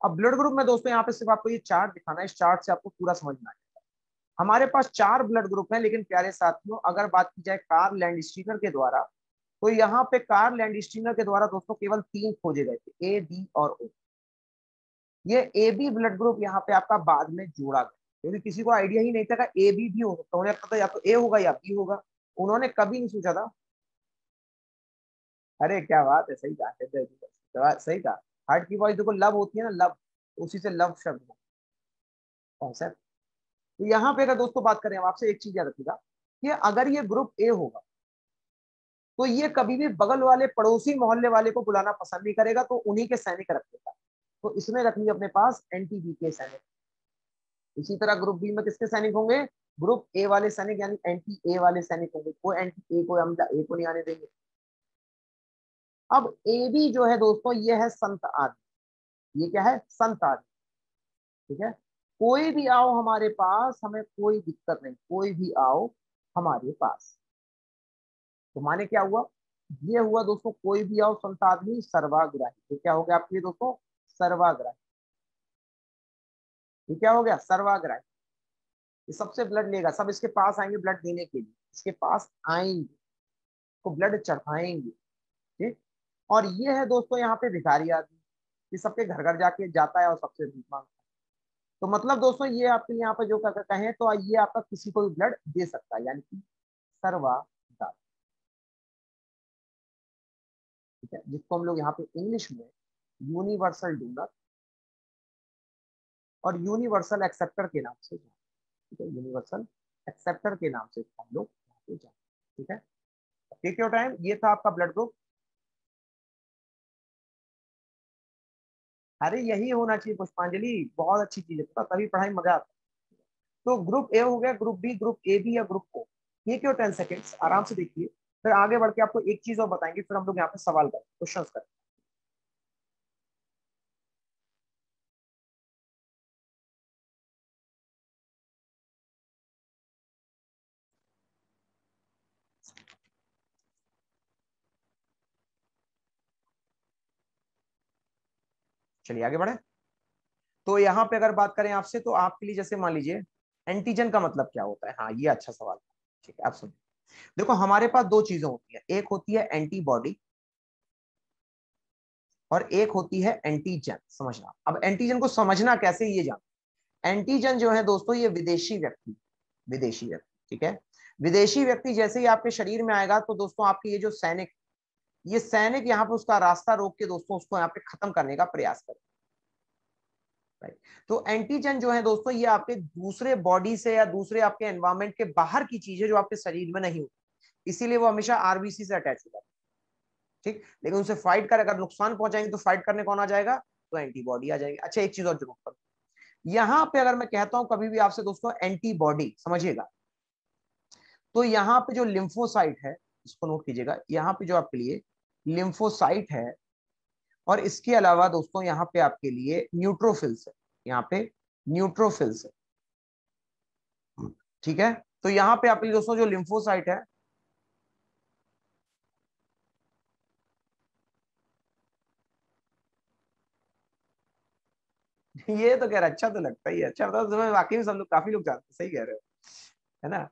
अब ब्लड ग्रुप में दोस्तों यहाँ पे सिर्फ आपको ये चार्ट दिखाना है इस चार्ट से आपको पूरा समझना है हमारे पास चार ब्लड ग्रुप हैं लेकिन प्यारे साथियों अगर बात की जाए कार लैंड स्टीनर के द्वारा तो यहाँ पे कार लैंड स्टीनर के द्वारा दोस्तों केवल तीन खोजे गए थे ए बी और ओ ये ए बी ब्लड ग्रुप यहाँ पे आपका बाद में जोड़ा गया क्योंकि किसी को आइडिया ही नहीं था ए बी भी हो सकता उन्हें पता या तो ए होगा या बी होगा उन्होंने कभी नहीं सोचा था अरे क्या बात है सही कहा सही कहा हार्ट की वॉइस देखो लव होती है ना लव उसी से लव शब्द सर तो यहां पे अगर दोस्तों बात करें हम आपसे एक चीज याद रखिएगा कि अगर ये ग्रुप ए होगा तो ये कभी भी बगल वाले पड़ोसी मोहल्ले वाले को बुलाना पसंद नहीं करेगा तो उन्हीं के सैनिक रख देगा तो इसमें रखेंगे अपने पास एनटीबी के सैनिक इसी तरह ग्रुप बी में किसके सैनिक होंगे ग्रुप ए वाले सैनिक यानी एंटी ए वाले सैनिक होंगे कोई एंटी ए को हम ए को नहीं आने देंगे अब ए बी जो है दोस्तों ये है संत आदि ये क्या है संत आदि ठीक है कोई भी आओ हमारे पास हमें कोई दिक्कत नहीं कोई भी आओ हमारे पास तो माने क्या हुआ ये हुआ दोस्तों कोई भी आओ संत आदमी सर्वाग्राही क्या हो गया आपके दोस्तों सर्वाग्राही ये क्या हो गया सर्वाग्राही ये सबसे ब्लड लेगा सब इसके पास आएंगे ब्लड देने के लिए इसके पास आएंगे को ब्लड चढ़ाएंगे ठीक और ये है दोस्तों यहाँ पे भिखारी आदमी ये सबके घर घर जाके जाता है और सबसे भीख मांग तो मतलब दोस्तों ये आपके यहाँ पर जो क्या सकते हैं तो ये आपका किसी को भी ब्लड दे सकता है यानी कि सर्वाधार ठीक है जिसको हम लोग यहाँ पे इंग्लिश में यूनिवर्सल डोनर और यूनिवर्सल एक्सेप्टर के नाम से ठीक है यूनिवर्सल एक्सेप्टर के नाम से हम लोग यहाँ पे जानते ठीक है टेक योर टाइम ये था आपका ब्लड ग्रुप अरे यही होना चाहिए पुष्पांजलि बहुत अच्छी चीज है तभी पढ़ाई मजा आता तो ग्रुप ए हो गया group B group A B या ग्रुप ओ ये क्यों टेन सेकेंड्स आराम से देखिए फिर आगे बढ़ के आपको एक चीज और बताएंगे फिर हम लोग यहाँ पे सवाल करें क्वेश्चन करें चलिए आगे बढ़े तो यहाँ पे अगर बात करें आपसे तो आपके लिए जैसे मान लीजिए एंटीजन का मतलब क्या होता है हाँ ये अच्छा सवाल है ठीक है आप सुनिए देखो हमारे पास दो चीजें होती है एक होती है एंटीबॉडी और एक होती है एंटीजन समझना अब एंटीजन को समझना कैसे ये जान एंटीजन जो है दोस्तों ये विदेशी व्यक्ति विदेशी व्यक्ति ठीक है विदेशी व्यक्ति जैसे ही आपके शरीर में आएगा तो दोस्तों आपके ये जो सैनिक ये सैनिक यहाँ पे उसका रास्ता रोक के दोस्तों उसको यहाँ पे खत्म करने का प्रयास करें तो एंटीजन जो है दोस्तों ये आपके दूसरे बॉडी से या दूसरे आपके एनवायरमेंट के बाहर की चीज है जो आपके शरीर में नहीं होती इसीलिए वो हमेशा आरबीसी से अटैच हो जाता है ठीक लेकिन उनसे फाइट कर अगर नुकसान पहुंचाएंगे तो फाइट करने कौन आ जाएगा तो एंटीबॉडी आ जाएगी अच्छा एक चीज और जरूर करो यहाँ पे अगर मैं कहता हूं कभी भी आपसे दोस्तों एंटीबॉडी समझिएगा तो यहाँ पे जो लिंफोसाइट है इसको नोट कीजिएगा यहाँ पे जो आपके लिए लिम्फोसाइट है और इसके अलावा दोस्तों यहाँ पे आपके लिए न्यूट्रोफिल्स है यहाँ पे न्यूट्रोफिल्स है ठीक है तो यहाँ पे आपके दोस्तों जो लिम्फोसाइट है ये तो कह रहा अच्छा तो लगता ही है अच्छा मतलब तो वाकई में सब लोग काफी लोग जानते सही कह रहे हो है ना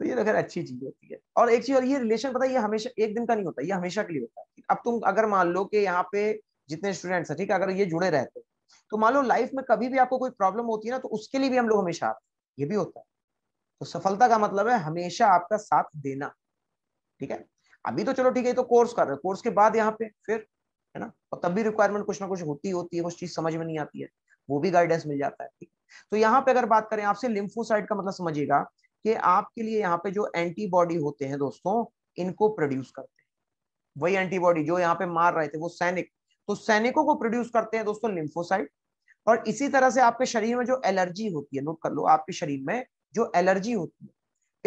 तो ये अगर अच्छी चीज होती है और एक चीज और ये रिलेशन पता है ये हमेशा एक दिन का नहीं होता ये हमेशा के लिए होता है अब तुम अगर मान लो कि यहाँ पे जितने स्टूडेंट्स हैं ठीक है अगर ये जुड़े रहते तो मान लो लाइफ में कभी भी आपको कोई प्रॉब्लम होती है ना तो उसके लिए भी हम लोग हमेशा आते ये भी होता है तो सफलता का मतलब है हमेशा आपका साथ देना ठीक है अभी तो चलो ठीक है तो कोर्स कर रहे हो कोर्स के बाद यहाँ पे फिर है ना और तब भी रिक्वायरमेंट कुछ ना कुछ होती होती है कुछ चीज समझ में नहीं आती है वो भी गाइडेंस मिल जाता है ठीक तो यहाँ पे अगर बात करें आपसे लिम्फोसाइट का मतलब समझिएगा कि आपके लिए यहाँ पे जो एंटीबॉडी होते हैं दोस्तों इनको प्रोड्यूस करते हैं वही एंटीबॉडी जो यहाँ पे मार रहे थे वो सैनिक तो सैनिकों को प्रोड्यूस करते हैं दोस्तों लिम्फोसाइट और इसी तरह से आपके शरीर में जो एलर्जी होती है नोट कर लो आपके शरीर में जो एलर्जी होती है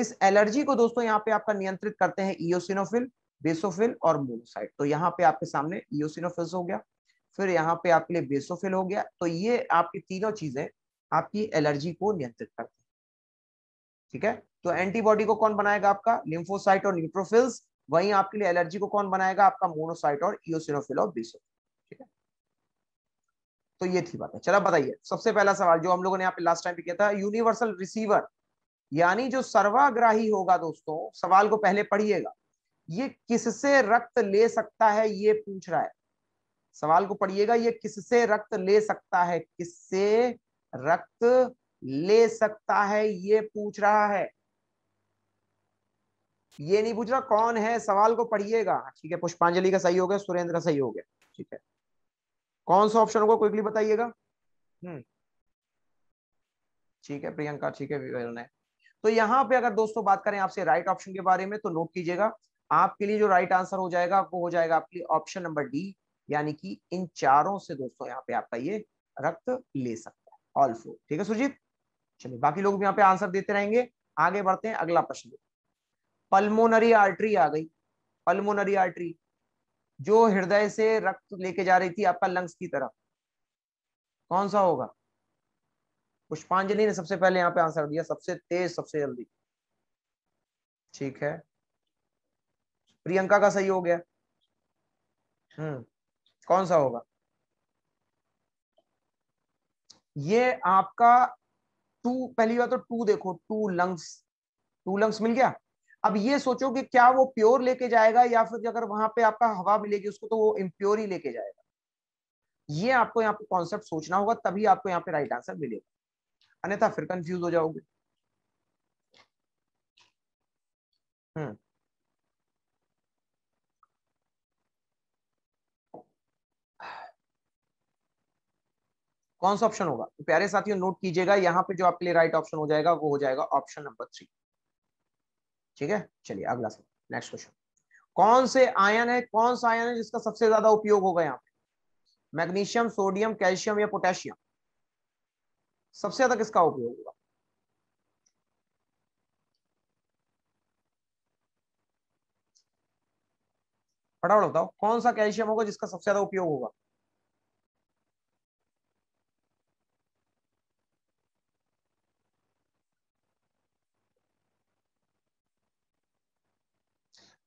इस एलर्जी को दोस्तों यहाँ पे आपका नियंत्रित करते हैं इोसिनोफिल बेसोफिल और मोनोसाइट तो यहाँ पे आपके सामने इोसिनोफिल हो गया फिर यहाँ पे आपके लिए बेसोफिल हो गया तो ये आपकी तीनों चीजें आपकी एलर्जी को नियंत्रित करती है ठीक है तो एंटीबॉडी को कौन बनाएगा आपका लिम्फोसाइट और न्यूट्रोफिल्स वहीं आपके लिए एलर्जी को कौन बनाएगा आपका मोनोसाइट और इोसिनोफिल और बीसो ठीक है तो ये थी बात है चलो बताइए सबसे पहला सवाल जो हम लोगों ने यहाँ पे लास्ट टाइम भी किया था यूनिवर्सल रिसीवर यानी जो सर्वाग्राही होगा दोस्तों सवाल को पहले पढ़िएगा ये किससे रक्त ले सकता है ये पूछ रहा है सवाल को पढ़िएगा ये किससे रक्त ले सकता है किससे रक्त ले सकता है ये पूछ रहा है ये नहीं पूछ रहा कौन है सवाल को पढ़िएगा ठीक है पुष्पांजलि का सही हो गया सुरेंद्र का सही हो गया ठीक है कौन सा ऑप्शन होगा क्विकली बताइएगा हम्म ठीक है प्रियंका ठीक है ने तो यहाँ पे अगर दोस्तों बात करें आपसे राइट ऑप्शन के बारे में तो नोट कीजिएगा आपके लिए जो राइट आंसर हो जाएगा वो हो जाएगा आपके लिए ऑप्शन नंबर डी यानी कि इन चारों से दोस्तों यहाँ पे आपका ये रक्त ले सकता है ऑल फोर ठीक है सुजीत चलिए बाकी लोग भी यहाँ पे आंसर देते रहेंगे आगे बढ़ते हैं अगला प्रश्न पल्मोनरी आर्टरी आ गई पल्मोनरी आर्टरी जो हृदय से रक्त लेके जा रही थी आपका लंग्स की तरफ कौन सा होगा पुष्पांजलि ने सबसे पहले यहाँ पे आंसर दिया सबसे तेज सबसे जल्दी ठीक है प्रियंका का सही हो गया हम्म कौन सा होगा ये आपका टू पहली बात तो टू देखो टू लंग्स टू लंग्स मिल गया अब ये सोचो कि क्या वो प्योर लेके जाएगा या फिर अगर वहां पे आपका हवा मिलेगी उसको तो वो इम्प्योर ही लेके जाएगा ये आपको यहाँ पे कॉन्सेप्ट सोचना होगा तभी आपको यहाँ पे राइट आंसर मिलेगा अन्यथा फिर कंफ्यूज हो जाओगे हम्म कौन सा ऑप्शन होगा तो प्यारे साथियों नोट कीजिएगा यहाँ पे जो आपके लिए राइट ऑप्शन हो जाएगा वो हो जाएगा ऑप्शन नंबर थ्री ठीक है चलिए अगला नेक्स्ट क्वेश्चन कौन से आयन है कौन सा आयन है जिसका सबसे ज्यादा उपयोग होगा यहाँ पे मैग्नीशियम सोडियम कैल्शियम या पोटेशियम सबसे ज्यादा किसका उपयोग होगा फटाफट बताओ कौन सा कैल्शियम होगा जिसका सबसे ज्यादा उपयोग होगा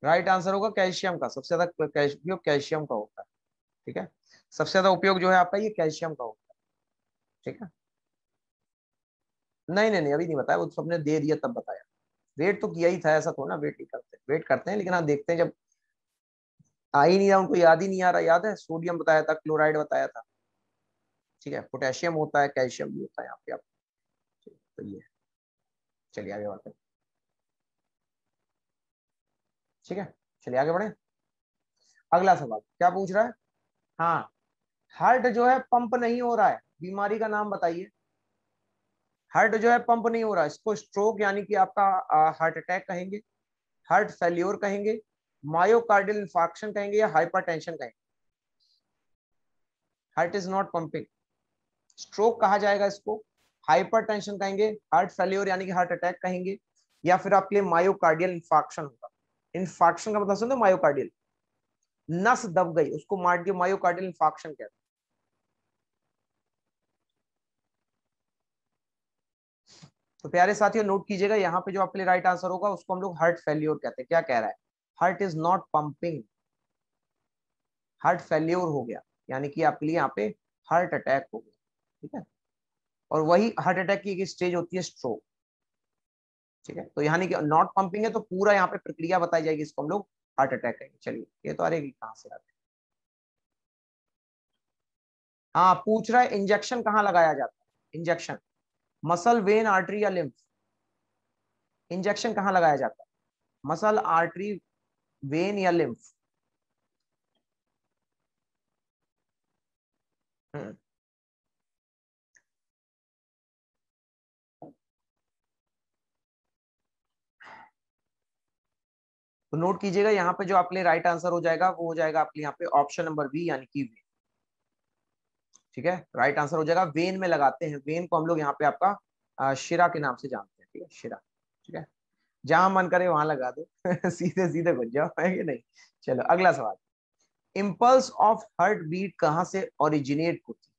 राइट आंसर होगा कैल्शियम का सबसे ज्यादा उपयोग कैल्शियम का होता है ठीक है सबसे ज्यादा उपयोग जो है आपका ये कैल्शियम का होता है ठीक है नहीं नहीं नहीं अभी नहीं बताया वो सबने दे दिया तब बताया वेट तो किया ही था ऐसा थोड़ा वेट नहीं करते वेट करते हैं लेकिन हाँ देखते हैं जब आ ही नहीं रहा उनको याद ही नहीं आ रहा याद है सोडियम बताया था क्लोराइड बताया था ठीक है पोटेशियम होता है कैल्शियम भी होता है यहाँ पे आप तो ये चलिए आगे बढ़ते हैं ठीक है चलिए आगे बढ़े अगला सवाल क्या पूछ रहा है हाँ हार्ट जो है पंप नहीं हो रहा है बीमारी का नाम बताइए हार्ट जो है पंप नहीं हो रहा है इसको स्ट्रोक यानी कि आपका हार्ट अटैक कहेंगे हार्ट फेल्योर कहेंगे मायोकार्डियल इंफॉक्शन कहेंगे या हाइपरटेंशन कहेंगे heart is not pumping stroke कहा जाएगा इसको हाइपरटेंशन कहेंगे हार्ट फेल्योर यानी कि हार्ट अटैक कहेंगे या फिर आपके लिए मायोकार्डियल इन्फॉक्शन होगा इन्फार्क्शन का मतलब सुनते मायोकार्डियल नस दब गई उसको मार दिया मायोकार्डियल इन्फार्क्शन कहते हैं तो प्यारे साथियों नोट कीजिएगा यहाँ पे जो आपके लिए राइट आंसर होगा उसको हम लोग हार्ट फेल्योर कहते हैं क्या कह रहा है heart is not pumping heart failure हो गया यानी कि आपके लिए यहाँ पे हार्ट अटैक हो गया ठीक है और वही हार्ट अटैक की एक स्टेज होती है स्ट्रोक ठीक है तो यहाँ कि नॉट पंपिंग है तो पूरा यहाँ पे प्रक्रिया बताई जाएगी इसको हम लोग हार्ट अटैक कहेंगे चलिए ये तो अरे कहां से आते हाँ पूछ रहा है इंजेक्शन कहाँ लगाया जाता है इंजेक्शन मसल वेन आर्टरी या लिम्फ इंजेक्शन कहाँ लगाया जाता है मसल आर्टरी वेन या लिम्फ तो नोट कीजिएगा यहाँ पे जो आपके लिए राइट आंसर हो जाएगा वो हो जाएगा आपके यहाँ पे ऑप्शन नंबर बी यानी कि वेन ठीक है राइट आंसर हो जाएगा वेन में लगाते हैं वेन को हम लोग यहाँ पे आपका शिरा के नाम से जानते हैं ठीक है शिरा ठीक है जहां मन करे वहां लगा दो सीधे सीधे घुस जाओ है कि नहीं चलो अगला सवाल इम्पल्स ऑफ हर्ट बीट कहाँ से ओरिजिनेट होती है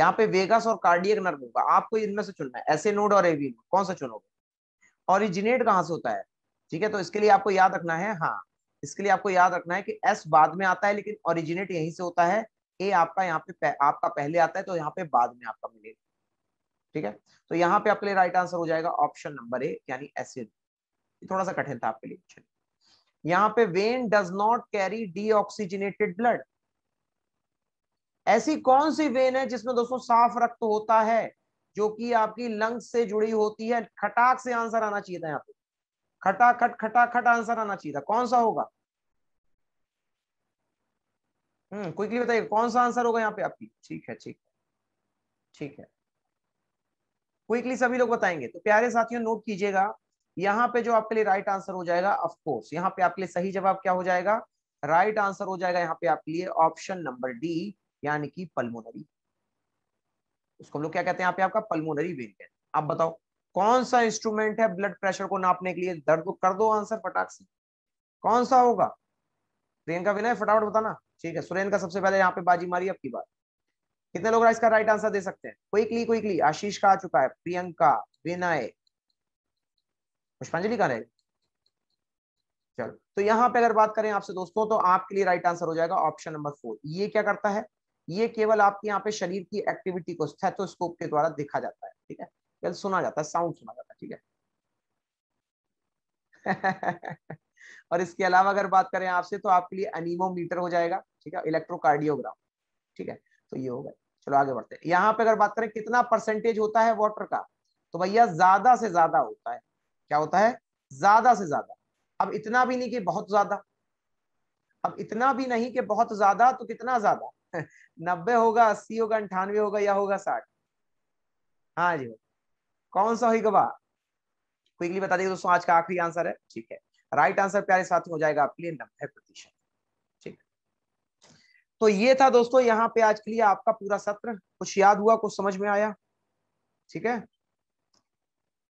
यहाँ पे वेगस और कार्डियक नर्व होगा आपको इनमें से चुनना है नोड और एवी नोड कौन सा चुनोगे ओरिजिनेट कहाँ से होता है ठीक है तो इसके लिए आपको याद रखना है हाँ इसके लिए आपको याद रखना है कि एस बाद में आता है लेकिन ओरिजिनेट यहीं से होता है ए आपका यहाँ पे, आपका पहले आता है तो यहाँ पे बाद में आपका मिलेगा ठीक है तो यहाँ पे आपके लिए राइट आंसर हो जाएगा ऑप्शन नंबर ए यानी एसिड थोड़ा सा कठिन था आपके लिए यहाँ पे vein does not carry deoxygenated blood ऐसी कौन सी वेन है जिसमें दोस्तों साफ रक्त होता है जो कि आपकी लंग्स से जुड़ी होती है खटाक से आंसर आना चाहिए था यहाँ पे खटाखट खटाखट आंसर आना चाहिए था कौन सा होगा हम्म क्विकली बताइए कौन सा आंसर होगा यहाँ पे आपकी ठीक है ठीक है ठीक है क्विकली सभी लोग बताएंगे तो प्यारे साथियों नोट कीजिएगा यहाँ पे जो आपके लिए राइट आंसर हो जाएगा ऑफकोर्स यहाँ पे आपके लिए सही जवाब क्या हो जाएगा राइट आंसर हो जाएगा यहाँ पे आपके लिए ऑप्शन नंबर डी यानी कि पल्मोनरी उसको हम लोग क्या कहते हैं यहाँ पे आपका पल्मोनरी वेन कहते हैं आप बताओ कौन सा इंस्ट्रूमेंट है ब्लड प्रेशर को नापने के लिए दर्द को कर दो आंसर फटाक से कौन सा होगा प्रियंका विनय फटाफट बताना ठीक है सुरेंद्र का सबसे पहले यहाँ पे बाजी मारी अब की बात कितने लोग इसका राइट आंसर दे सकते हैं क्विकली क्विकली आशीष का आ चुका है प्रियंका विनय पुष्पांजलि का रहेगा चलो तो यहाँ पे अगर बात करें आपसे दोस्तों तो आपके लिए राइट आंसर हो जाएगा ऑप्शन नंबर फोर ये क्या करता है ये केवल आपके यहाँ पे शरीर की एक्टिविटी को स्थेटोस्कोप के द्वारा देखा जाता है ठीक है आजकल सुना जाता है साउंड सुना जाता है ठीक है और इसके अलावा अगर बात करें आपसे तो आपके लिए अनिमोमीटर हो जाएगा ठीक है इलेक्ट्रोकार्डियोग्राम ठीक है तो ये हो गया चलो आगे बढ़ते हैं यहाँ पे अगर बात करें कितना परसेंटेज होता है वाटर का तो भैया ज्यादा से ज्यादा होता है क्या होता है ज्यादा से ज्यादा अब इतना भी नहीं कि बहुत ज्यादा अब इतना भी नहीं कि बहुत ज्यादा तो कितना ज्यादा नब्बे होगा अस्सी होगा अंठानवे होगा या होगा साठ हाँ जी कौन सा होगा क्विकली बता देंगे दोस्तों आज का आखिरी आंसर है ठीक है राइट आंसर प्यारे साथ हो जाएगा आपके लिए नब्बे प्रतिशत ठीक तो ये था दोस्तों यहाँ पे आज के लिए आपका पूरा सत्र कुछ याद हुआ कुछ समझ में आया ठीक है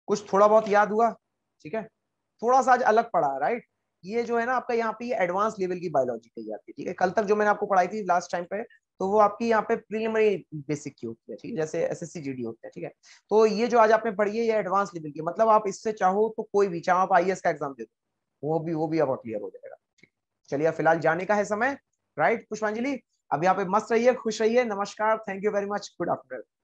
कुछ थोड़ा बहुत याद हुआ ठीक है थोड़ा सा आज अलग पड़ा राइट ये जो है ना आपका यहाँ पे एडवांस लेवल की बायोलॉजी कही जाती है ठीक है कल तक जो मैंने आपको पढ़ाई थी लास्ट टाइम पे तो वो आपकी यहाँ पे प्रीलिमरी बेसिक की होती है ठीक है जैसे S S C G D होती है ठीक है तो ये जो आज आपने पढ़ी है ये एडवांस लेवल की मतलब आप इससे चाहो तो कोई भी चाहे आप आई e का एग्जाम दे दो वो भी वो भी अब क्लियर हो जाएगा चलिए फिलहाल जाने का है समय राइट पुष्पांजलि अब यहाँ पे मस्त रहिए खुश रहिए नमस्कार thank you very much good afternoon